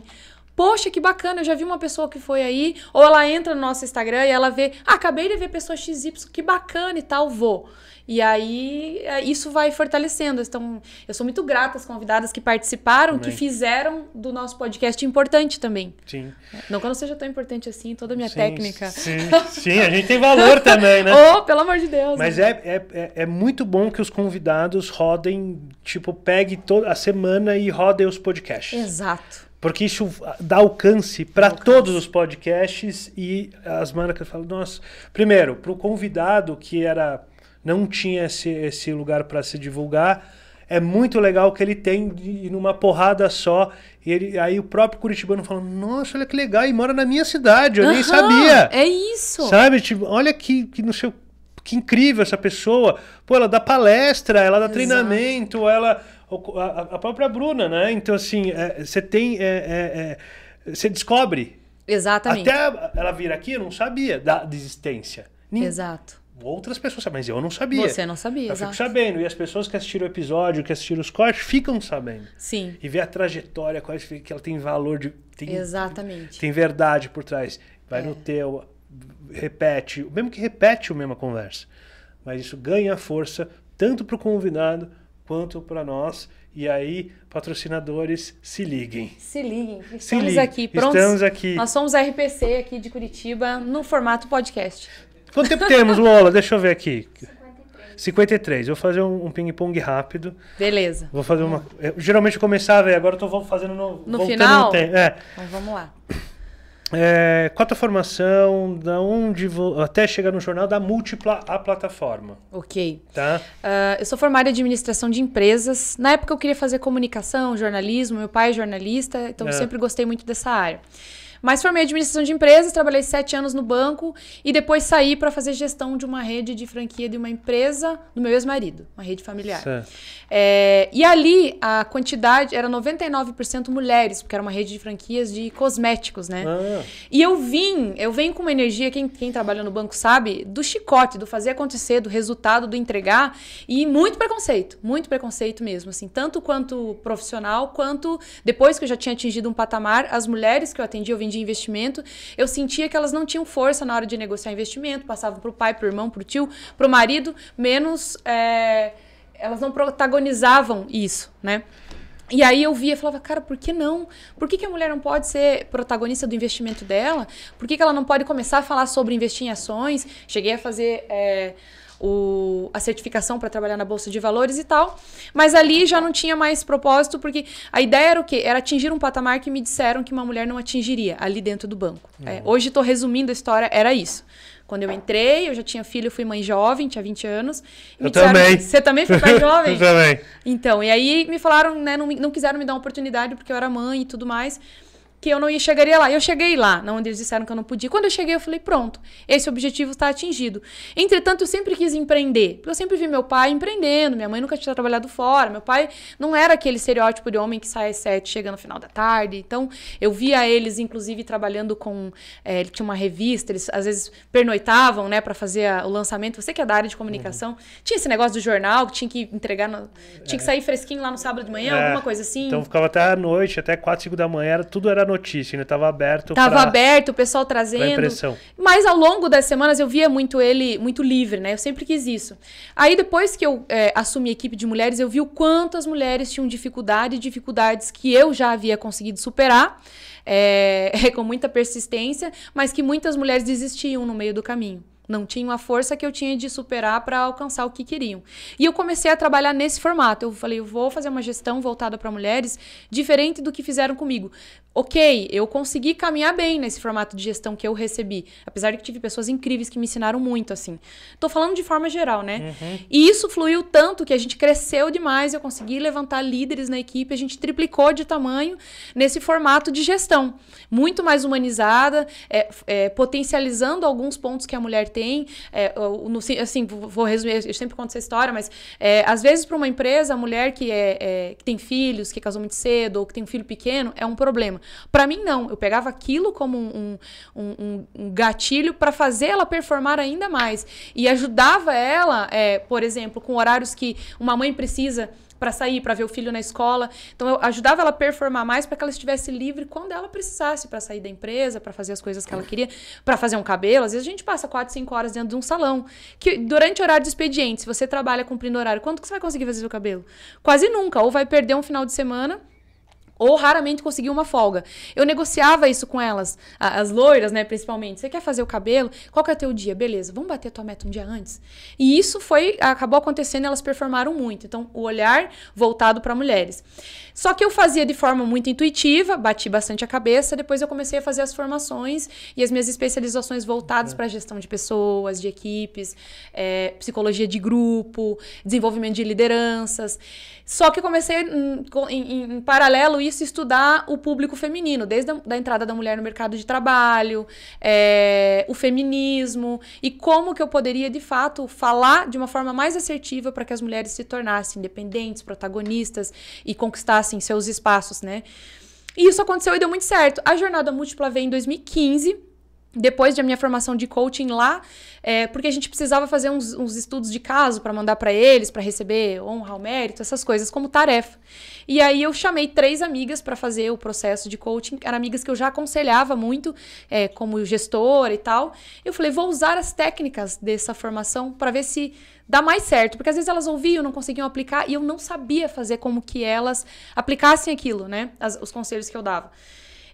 Poxa, que bacana, eu já vi uma pessoa que foi aí. Ou ela entra no nosso Instagram e ela vê, ah, acabei de ver pessoa XY, que bacana e tal, vou. E aí é, isso vai fortalecendo. Então, eu sou muito grata às convidadas que participaram, também. que fizeram do nosso podcast importante também. Sim. Não que eu não seja tão importante assim, toda a minha sim, técnica. Sim, sim, a gente tem valor também, né? <laughs> Oh, pelo amor de Deus. Mas é, é, é, é muito bom que os convidados rodem, tipo, pegue toda a semana e rodem os podcasts. Exato. Porque isso dá alcance para todos os podcasts e as marcas falam, nossa, primeiro, para o convidado que era não tinha esse, esse lugar para se divulgar. É muito legal que ele tem e numa porrada só. E ele, aí o próprio curitibano fala: Nossa, olha que legal, e mora na minha cidade, eu nem sabia. É isso. Sabe? Tipo, olha que, que no seu que incrível essa pessoa. Pô, ela dá palestra, ela dá Exato. treinamento, ela. A, a, própria Bruna, né? Então, assim, é, você é, tem. você é, é, é descobre. Exatamente. Até ela vir aqui, eu não sabia da existência. Exato outras pessoas sabem, mas eu não sabia. Você não sabia, Eu exato. fico sabendo. E as pessoas que assistiram o episódio, que assistiram os cortes, ficam sabendo. Sim. E vê a trajetória, quais que ela tem valor de. Tem, Exatamente. Tem verdade por trás. Vai é. no teu, repete, mesmo que repete a mesma conversa. Mas isso ganha força tanto para o convidado quanto para nós. E aí, patrocinadores, se liguem. Se liguem. Estamos se liguem. aqui, prontos? Estamos aqui. Nós somos a RPC aqui de Curitiba no formato podcast. Quanto tempo temos, Lola? Deixa eu ver aqui. 53. 53. vou fazer um, um ping-pong rápido. Beleza. Vou fazer uma. Eu, geralmente eu começava, agora eu tô fazendo no. No final? No é. Mas vamos lá. É, qual a tua formação? Da onde vou, até chegar no jornal da múltipla a plataforma. Ok. Tá? Uh, eu sou formada em administração de empresas. Na época eu queria fazer comunicação, jornalismo. Meu pai é jornalista, então é. sempre gostei muito dessa área. Mas formei administração de empresas, trabalhei sete anos no banco e depois saí para fazer gestão de uma rede de franquia de uma empresa do meu ex-marido, uma rede familiar. É, e ali a quantidade era 99% mulheres, porque era uma rede de franquias de cosméticos, né? Ah. E eu vim, eu venho com uma energia, quem, quem trabalha no banco sabe, do chicote, do fazer acontecer, do resultado, do entregar e muito preconceito, muito preconceito mesmo, assim, tanto quanto profissional, quanto depois que eu já tinha atingido um patamar, as mulheres que eu atendi, eu vim de investimento, eu sentia que elas não tinham força na hora de negociar investimento, passavam para o pai, para o irmão, para o tio, para o marido, menos. É, elas não protagonizavam isso, né? E aí eu via falava, cara, por que não? Por que, que a mulher não pode ser protagonista do investimento dela? Por que, que ela não pode começar a falar sobre investir em ações? Cheguei a fazer. É, o, a certificação para trabalhar na Bolsa de Valores e tal. Mas ali já não tinha mais propósito, porque a ideia era o quê? Era atingir um patamar que me disseram que uma mulher não atingiria ali dentro do banco. É, uhum. hoje estou resumindo a história, era isso. Quando eu entrei, eu já tinha filho, fui mãe jovem, tinha 20 anos. eu disseram, também. Você também foi mãe <laughs> jovem? eu também. Então, e aí me falaram, né, não, não quiseram me dar uma oportunidade porque eu era mãe e tudo mais que eu não ia, chegaria lá. Eu cheguei lá, onde eles disseram que eu não podia. Quando eu cheguei, eu falei, pronto, esse objetivo está atingido. Entretanto, eu sempre quis empreender, porque eu sempre vi meu pai empreendendo, minha mãe nunca tinha trabalhado fora, meu pai não era aquele estereótipo de homem que sai às sete, chega no final da tarde. Então, eu via eles, inclusive, trabalhando com... É, ele tinha uma revista, eles às vezes pernoitavam, né, para fazer a, o lançamento. Você que é da área de comunicação, uhum. tinha esse negócio do jornal, que tinha que entregar, no, tinha que é. sair fresquinho lá no sábado de manhã, é. alguma coisa assim. Então, ficava até à noite, até quatro, cinco da manhã, era, tudo era notícia, ainda né? estava aberto. estava aberto, o pessoal trazendo. Mas ao longo das semanas eu via muito ele muito livre, né? Eu sempre quis isso. Aí depois que eu é, assumi a equipe de mulheres, eu vi o quanto as mulheres tinham dificuldade, dificuldades que eu já havia conseguido superar. É, <laughs> é, com muita persistência, mas que muitas mulheres desistiam no meio do caminho não tinham a força que eu tinha de superar para alcançar o que queriam. E eu comecei a trabalhar nesse formato. Eu falei, eu vou fazer uma gestão voltada para mulheres, diferente do que fizeram comigo ok, eu consegui caminhar bem nesse formato de gestão que eu recebi. Apesar de que tive pessoas incríveis que me ensinaram muito, assim. Tô falando de forma geral, né? Uhum. E isso fluiu tanto que a gente cresceu demais, eu consegui levantar líderes na equipe, a gente triplicou de tamanho nesse formato de gestão. Muito mais humanizada, é, é, potencializando alguns pontos que a mulher tem. É, no, assim, vou resumir, eu sempre conto essa história, mas é, às vezes para uma empresa, a mulher que, é, é, que tem filhos, que casou muito cedo ou que tem um filho pequeno, é um problema. Para mim, não. Eu pegava aquilo como um, um, um, um gatilho para fazer ela performar ainda mais. E ajudava ela, é, por exemplo, com horários que uma mãe precisa para sair, para ver o filho na escola. Então eu ajudava ela a performar mais para que ela estivesse livre quando ela precisasse para sair da empresa, para fazer as coisas que ela queria, para fazer um cabelo. Às vezes a gente passa 4, 5 horas dentro de um salão, que durante o horário de expediente, se você trabalha cumprindo horário, quanto que você vai conseguir fazer o cabelo? Quase nunca, ou vai perder um final de semana ou raramente conseguia uma folga. Eu negociava isso com elas, as loiras, né, principalmente. Você quer fazer o cabelo? Qual que é o teu dia? Beleza, vamos bater a tua meta um dia antes. E isso foi acabou acontecendo, elas performaram muito. Então, o olhar voltado para mulheres. Só que eu fazia de forma muito intuitiva, bati bastante a cabeça, depois eu comecei a fazer as formações e as minhas especializações voltadas é. para gestão de pessoas, de equipes, é, psicologia de grupo, desenvolvimento de lideranças. Só que eu comecei hum, em, em, em paralelo isso estudar o público feminino, desde a da entrada da mulher no mercado de trabalho, é, o feminismo e como que eu poderia de fato falar de uma forma mais assertiva para que as mulheres se tornassem independentes, protagonistas e conquistassem seus espaços, né? E isso aconteceu e deu muito certo. A jornada múltipla veio em 2015 depois da minha formação de coaching lá, é, porque a gente precisava fazer uns, uns estudos de caso para mandar para eles, para receber honra ao mérito, essas coisas como tarefa. E aí eu chamei três amigas para fazer o processo de coaching. Eram amigas que eu já aconselhava muito, é, como gestora e tal. Eu falei, vou usar as técnicas dessa formação para ver se dá mais certo. Porque às vezes elas ouviam, não conseguiam aplicar e eu não sabia fazer como que elas aplicassem aquilo, né? As, os conselhos que eu dava.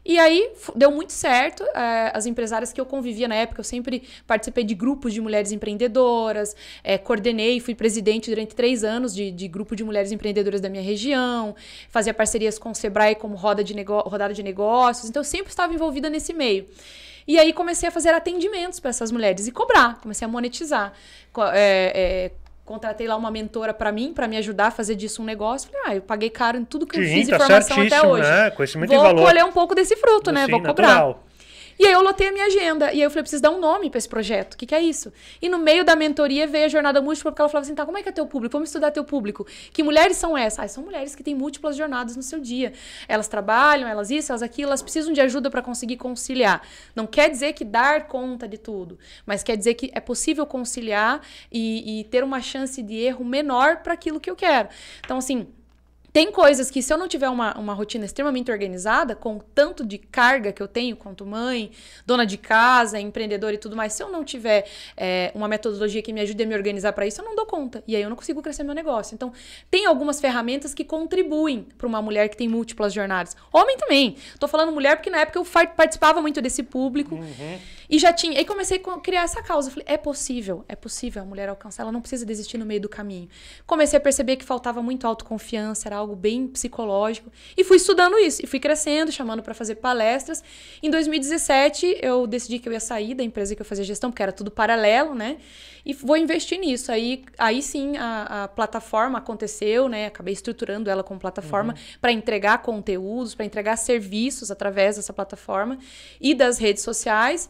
E aí deu muito certo. É, as empresárias que eu convivia na época, eu sempre participei de grupos de mulheres empreendedoras, é, coordenei, fui presidente durante três anos de, de grupo de mulheres empreendedoras da minha região, fazia parcerias com o Sebrae como roda de rodada de negócios. Então eu sempre estava envolvida nesse meio. E aí comecei a fazer atendimentos para essas mulheres e cobrar, comecei a monetizar. É, é, contratei lá uma mentora para mim, para me ajudar a fazer disso um negócio. Falei, ah, eu paguei caro em tudo que Sim, eu fiz tá e formação até hoje. Né? Conhecimento Vou colher um pouco desse fruto, assim, né? Vou cobrar. Natural. E aí eu lotei a minha agenda. E aí eu falei, preciso dar um nome para esse projeto. O que, que é isso? E no meio da mentoria veio a jornada múltipla, porque ela falava assim: tá, como é que é teu público? Vamos estudar teu público. Que mulheres são essas? Ah, são mulheres que têm múltiplas jornadas no seu dia. Elas trabalham, elas isso, elas aquilo, elas precisam de ajuda para conseguir conciliar. Não quer dizer que dar conta de tudo, mas quer dizer que é possível conciliar e, e ter uma chance de erro menor para aquilo que eu quero. Então, assim tem coisas que, se eu não tiver uma, uma rotina extremamente organizada, com o tanto de carga que eu tenho, quanto mãe, dona de casa, empreendedora e tudo mais, se eu não tiver é, uma metodologia que me ajude a me organizar para isso, eu não dou conta. E aí eu não consigo crescer meu negócio. Então, tem algumas ferramentas que contribuem para uma mulher que tem múltiplas jornadas. Homem também. Tô falando mulher porque na época eu participava muito desse público. Uhum. E já tinha. Aí comecei a criar essa causa. Falei, é possível, é possível a mulher alcançar, ela não precisa desistir no meio do caminho. Comecei a perceber que faltava muito autoconfiança, era algo bem psicológico. E fui estudando isso. E fui crescendo, chamando para fazer palestras. Em 2017, eu decidi que eu ia sair da empresa que eu fazia gestão, porque era tudo paralelo, né? e vou investir nisso. Aí, aí sim a, a plataforma aconteceu, né? Acabei estruturando ela como plataforma uhum. para entregar conteúdos, para entregar serviços através dessa plataforma e das redes sociais.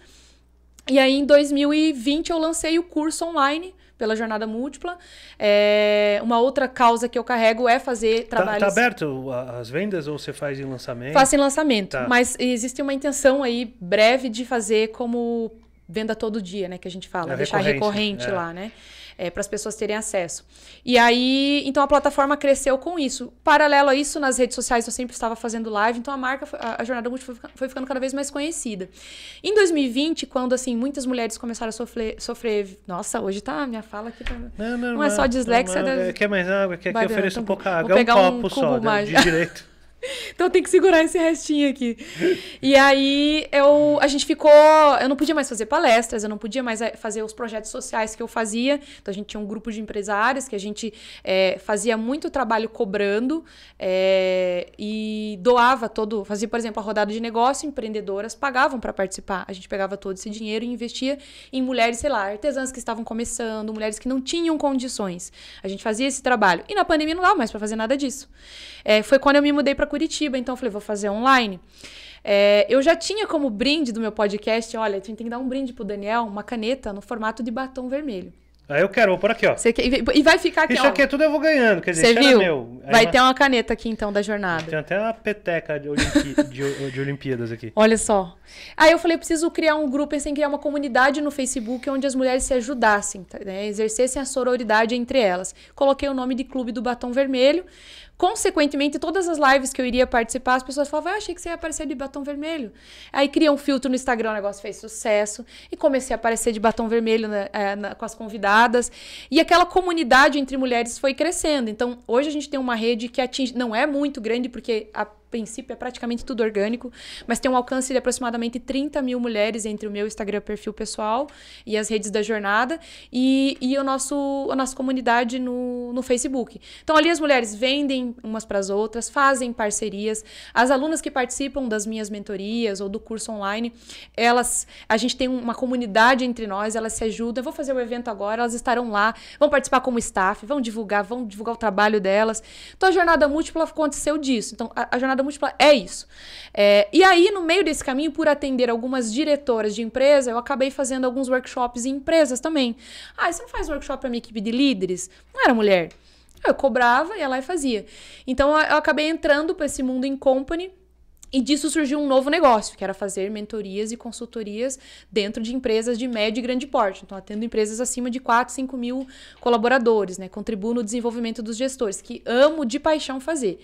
E aí, em 2020, eu lancei o curso online pela jornada múltipla. É, uma outra causa que eu carrego é fazer tá, tá trabalhos. está tá aberto as vendas ou você faz em lançamento? Faço em lançamento, tá. mas existe uma intenção aí breve de fazer como venda todo dia, né? Que a gente fala, é deixar recorrente, recorrente é. lá, né? É, para as pessoas terem acesso. E aí, então a plataforma cresceu com isso. Paralelo a isso, nas redes sociais eu sempre estava fazendo live, então a marca, a, Jornada Multi foi, ficando cada vez mais conhecida. Em 2020, quando assim, muitas mulheres começaram a sofrer. sofrer nossa, hoje tá minha fala aqui. Tá, não, não, não é só é. dislexia. Não, não, da... É, quer mais água? Quer que eu ofereça um então pouco água? É um copo um só, né, mais. de direito. <laughs> Então tem que segurar esse restinho aqui. E aí eu, a gente ficou. Eu não podia mais fazer palestras, eu não podia mais eh, fazer os projetos sociais que eu fazia. Então a gente tinha um grupo de empresários que a gente é, fazia muito trabalho cobrando é, e doava todo. Fazia, por exemplo, a rodada de negócio, empreendedoras pagavam para participar. A gente pegava todo esse dinheiro e investia em mulheres, sei lá, artesãs que estavam começando, mulheres que não tinham condições. A gente fazia esse trabalho. E na pandemia não dava mais para fazer nada disso. É, foi quando eu me mudei para Curitiba, então eu falei, vou fazer online. É, eu já tinha como brinde do meu podcast, olha, a gente tem que dar um brinde pro Daniel, uma caneta no formato de batom vermelho. Aí ah, eu quero, vou por aqui, ó. Quer, e vai ficar aqui, Isso ó. aqui é tudo eu vou ganhando, quer dizer, viu? meu. Aí vai uma... ter uma caneta aqui, então, da jornada. Tem até uma peteca de, <laughs> de, Olimpíadas aqui. Olha só. Aí eu falei, preciso criar um grupo, assim, criar uma comunidade no Facebook onde as mulheres se ajudassem, tá, né? exercessem a sororidade entre elas. Coloquei o nome de Clube do Batom Vermelho. Consequentemente, todas as lives que eu iria participar, as pessoas falavam, "Eu achei que você ia aparecer de batom vermelho. Aí criei um filtro no Instagram, o negócio fez sucesso. E comecei a aparecer de batom vermelho na, é, na, com as convidadas. E aquela comunidade entre mulheres foi crescendo. Então, hoje a gente tem uma rede que atinge. Não é muito grande, porque a princípio é praticamente tudo orgânico, mas tem um alcance de aproximadamente 30 mil mulheres entre o meu Instagram perfil pessoal e as redes da jornada e, e o nosso, a nossa comunidade no, no Facebook. Então ali as mulheres vendem umas para as outras, fazem parcerias. As alunas que participam das minhas mentorias ou do curso online, elas, a gente tem uma comunidade entre nós, elas se ajudam. Eu vou fazer o evento agora, elas estarão lá, vão participar como staff, vão divulgar, vão divulgar o trabalho delas. Então a jornada múltipla aconteceu disso. Então a, a jornada multiplataforma. É isso. É, e aí, no meio desse caminho, por atender algumas diretoras de empresa, eu acabei fazendo alguns workshops em empresas também. Ah, você não faz workshop para minha equipe de líderes? Não era mulher. Eu cobrava, ia lá e fazia. Então, eu acabei entrando para esse mundo em company e disso surgiu um novo negócio, que era fazer mentorias e consultorias dentro de empresas de médio e grande porte. Então, atendo empresas acima de 4, 5 mil colaboradores, né? Contribuo no desenvolvimento dos gestores, que amo de paixão fazer.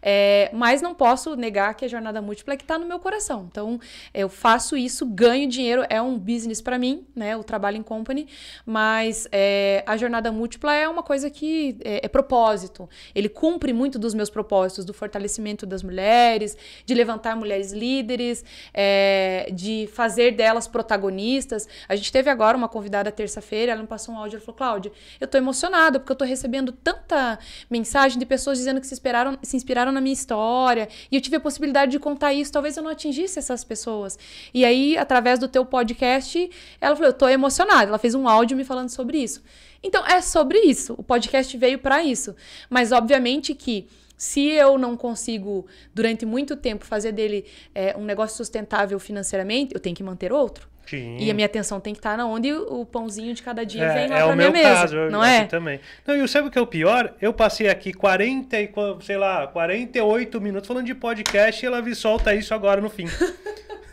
É, mas não posso negar que a jornada múltipla é que está no meu coração. Então, eu faço isso, ganho dinheiro, é um business para mim, né? O trabalho em company, mas é, a jornada múltipla é uma coisa que é, é propósito. Ele cumpre muito dos meus propósitos, do fortalecimento das mulheres, de levantar levantar mulheres líderes, é, de fazer delas protagonistas. A gente teve agora uma convidada terça-feira, ela me passou um áudio e falou: Cláudia, eu tô emocionada porque eu tô recebendo tanta mensagem de pessoas dizendo que se, esperaram, se inspiraram na minha história e eu tive a possibilidade de contar isso. Talvez eu não atingisse essas pessoas. E aí, através do teu podcast, ela falou: Eu tô emocionada. Ela fez um áudio me falando sobre isso. Então, é sobre isso. O podcast veio para isso. Mas, obviamente, que se eu não consigo, durante muito tempo, fazer dele é, um negócio sustentável financeiramente, eu tenho que manter outro. Sim. E a minha atenção tem que estar na onde o pãozinho de cada dia é, vem lá é o meu mesa, caso, não é? também. Não, e sabe o que é o pior? Eu passei aqui 40 e, sei lá, 48 minutos falando de podcast e ela vi solta isso agora no fim.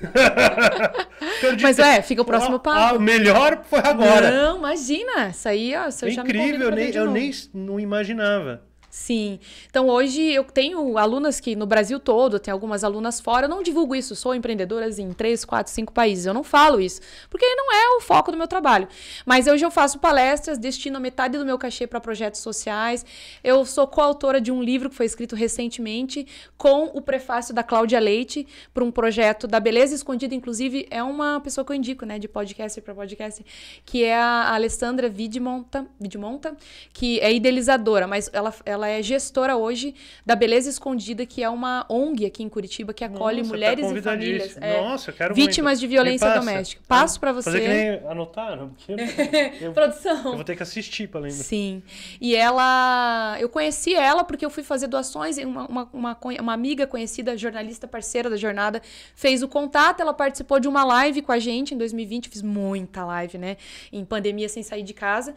<laughs> Mas é, fica o próximo passo. Ah, ah melhor foi agora. Não, imagina. Isso aí, ó, isso é incrível, eu, nem, eu nem não imaginava. Sim. Então hoje eu tenho alunas que no Brasil todo, tem algumas alunas fora, eu não divulgo isso, sou empreendedora em 3, 4, 5 países. Eu não falo isso, porque não é o foco do meu trabalho. Mas hoje eu faço palestras, destino metade do meu cachê para projetos sociais. Eu sou coautora de um livro que foi escrito recentemente com o prefácio da Cláudia Leite para um projeto da Beleza Escondida, inclusive é uma pessoa que eu indico, né, de podcast para podcast, que é a Alessandra Vidmonta, Vidmonta, que é idealizadora, mas ela, ela ela é gestora hoje da Beleza Escondida, que é uma ONG aqui em Curitiba que acolhe Nossa, tá mulheres tá e famílias é, Nossa, eu quero vítimas muito. de violência doméstica. Passo para você. Fazer que nem anotaram, <laughs> eu, produção. Eu vou ter que assistir para lembrar. Sim. E ela, eu conheci ela porque eu fui fazer doações, uma, uma, uma, uma amiga conhecida, jornalista parceira da jornada, fez o contato, ela participou de uma live com a gente em 2020, fiz muita live, né? Em pandemia sem sair de casa.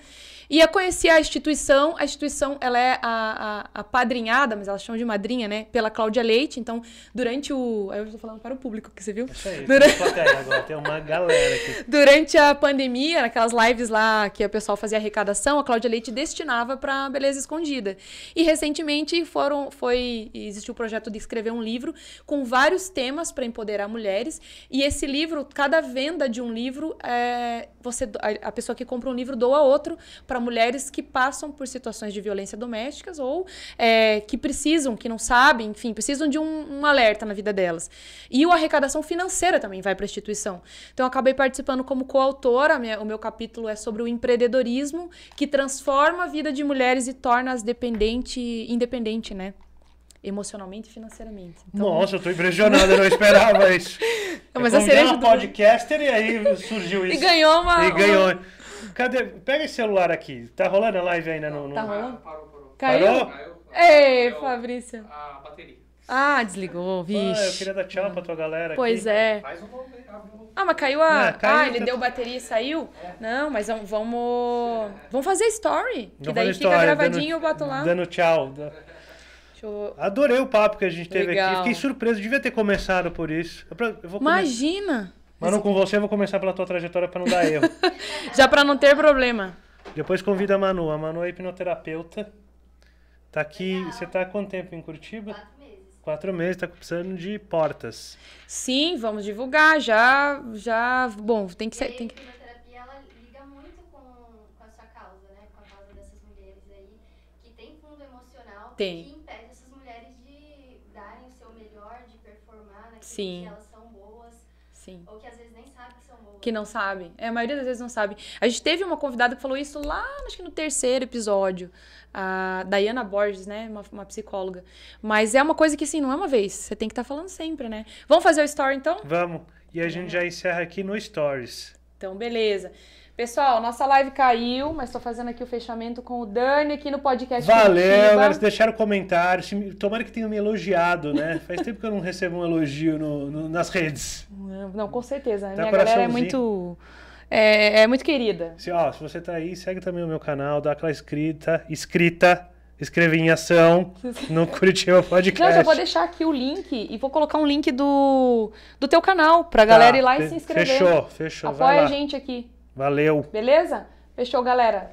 E eu conheci a instituição, a instituição ela é a apadrinhada, mas elas chamam de madrinha, né? Pela Cláudia Leite. Então, durante o. Eu estou falando para o público que você viu. Isso aí, durante... agora, tem uma galera aqui. <laughs> Durante a pandemia, naquelas lives lá que o pessoal fazia arrecadação, a Cláudia Leite destinava para Beleza Escondida. E recentemente foram, foi, existiu o projeto de escrever um livro com vários temas para empoderar mulheres. E esse livro, cada venda de um livro é, você a, pessoa que compra um livro doa outro para mulheres que passam por situações de violência domésticas ou é, que precisam, que não sabem, enfim, precisam de um, um alerta na vida delas. E a arrecadação financeira também vai para a instituição. Então, eu acabei participando como coautora, minha, o meu capítulo é sobre o empreendedorismo que transforma a vida de mulheres e torna-as dependente, independente, né? emocionalmente e financeiramente. Então... Nossa, eu tô impressionado, eu não esperava <laughs> isso. mas eu é a cereja do... podcaster e aí surgiu isso. E ganhou uma... E ganhou. Uma... Cadê? Pega esse celular aqui. Tá rolando a live ainda? No, no... Tá rolando? Ah, parou, parou. Caiu? Parou? Caiu. Ei, Fabrício. A bateria. Ah, desligou, vixe. Ah, eu queria dar tchau ah. pra tua galera Pois aqui. é. Faz um ah, mas caiu a. Não, é, caiu ah, ele tá... deu bateria e saiu? É. Não, mas vamos. Vamos fazer story. Que daí fica story, gravadinho e eu boto lá. Dando tchau. Eu... Adorei o papo que a gente teve Legal. aqui. Fiquei surpreso, devia ter começado por isso. Imagina! Mas não com você, eu vou começar pela tua trajetória para não dar erro. <laughs> Já para não ter problema. Depois convida a Manu. A Manu é hipnoterapeuta. Tá aqui. Legal. Você tá há quanto tempo em Curitiba? Quatro meses. Quatro meses, tá precisando de portas. Sim, vamos divulgar. Já. já Bom, tem que ser. Tem que... Tem. Sim. que elas são boas. Sim. Ou que às vezes nem sabem que são boas. Que não sabem É, a maioria das vezes não sabe. A gente teve uma convidada que falou isso lá, acho que no terceiro episódio. A Dayana Borges, né? Uma, uma psicóloga. Mas é uma coisa que, assim, não é uma vez. Você tem que estar tá falando sempre, né? Vamos fazer o story, então? Vamos. E a gente é. já encerra aqui no Stories. Então, beleza. Pessoal, nossa live caiu, mas estou fazendo aqui o fechamento com o Dani aqui no podcast. Valeu, eles deixaram comentários. Tomara que tenham me elogiado, né? <laughs> Faz tempo que eu não recebo um elogio no, no, nas redes. Não, com certeza. A minha galera é muito. É, é, muito querida. Se, ó, se você tá aí, segue também o meu canal, dá aquela escrita, escrita, escreve em ação <laughs> no Curitiba Podcast. Não, eu vou deixar aqui o link e vou colocar um link do, do teu canal pra galera tá, ir lá e se inscrever. Fechou, fechou. Apoia a gente aqui. Valeu. Beleza? Fechou, galera.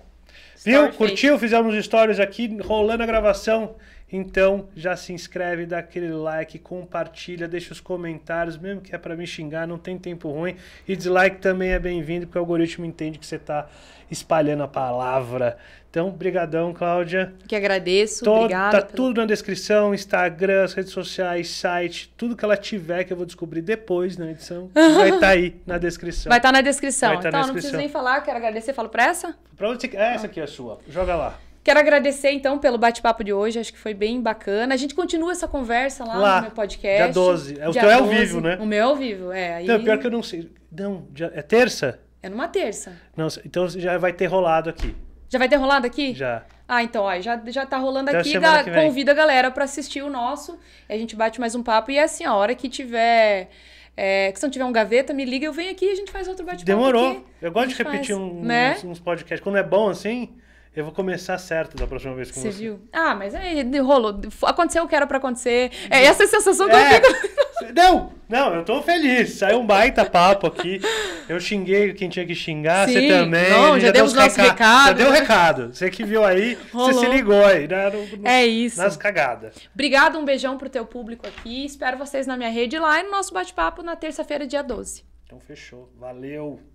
Viu? Story Curtiu? Feito. Fizemos stories aqui, rolando a gravação. Então, já se inscreve, dá aquele like, compartilha, deixa os comentários, mesmo que é para me xingar, não tem tempo ruim. E dislike também é bem-vindo, porque o algoritmo entende que você está espalhando a palavra. Então, brigadão, Cláudia. Que agradeço, Tô, obrigado. Tá pelo... tudo na descrição, Instagram, redes sociais, site, tudo que ela tiver que eu vou descobrir depois na edição, <laughs> vai estar tá aí na descrição. Vai estar tá na descrição. Tá então, na descrição. não preciso nem falar, quero agradecer, falo pra essa? Pra onde você... Essa aqui é a sua, joga lá. Quero agradecer, então, pelo bate-papo de hoje. Acho que foi bem bacana. A gente continua essa conversa lá, lá no meu podcast. Dia 12. É, o dia teu é ao vivo, né? O meu é ao vivo, é. Aí... Não, pior que eu não sei. Não, é terça? É numa terça. Não, então já vai ter rolado aqui. Já vai ter rolado aqui? Já. Ah, então, ó, já, já tá rolando Até aqui. Da, convida a galera para assistir o nosso. A gente bate mais um papo. E é assim, a hora que tiver. É, que se não tiver um gaveta, me liga, eu venho aqui e a gente faz outro bate-papo. Demorou. Aqui. Eu gosto de repetir faz, um, né? uns, uns podcasts. Quando é bom assim, eu vou começar certo da próxima vez com você. Você viu? Ah, mas aí rolou. Aconteceu o que era pra acontecer. É essa é a sensação que é. eu fico. Não, não, eu tô feliz. Saiu um baita papo aqui. Eu xinguei quem tinha que xingar, Sim. você também. Não, já, já deu os nossos recados. Já deu o né? um recado. Você que viu aí, rolou. você se ligou aí. Né, no, no, é isso. Nas cagadas. Obrigado, um beijão pro teu público aqui. Espero vocês na minha rede lá e no nosso bate-papo na terça-feira, dia 12. Então fechou. Valeu.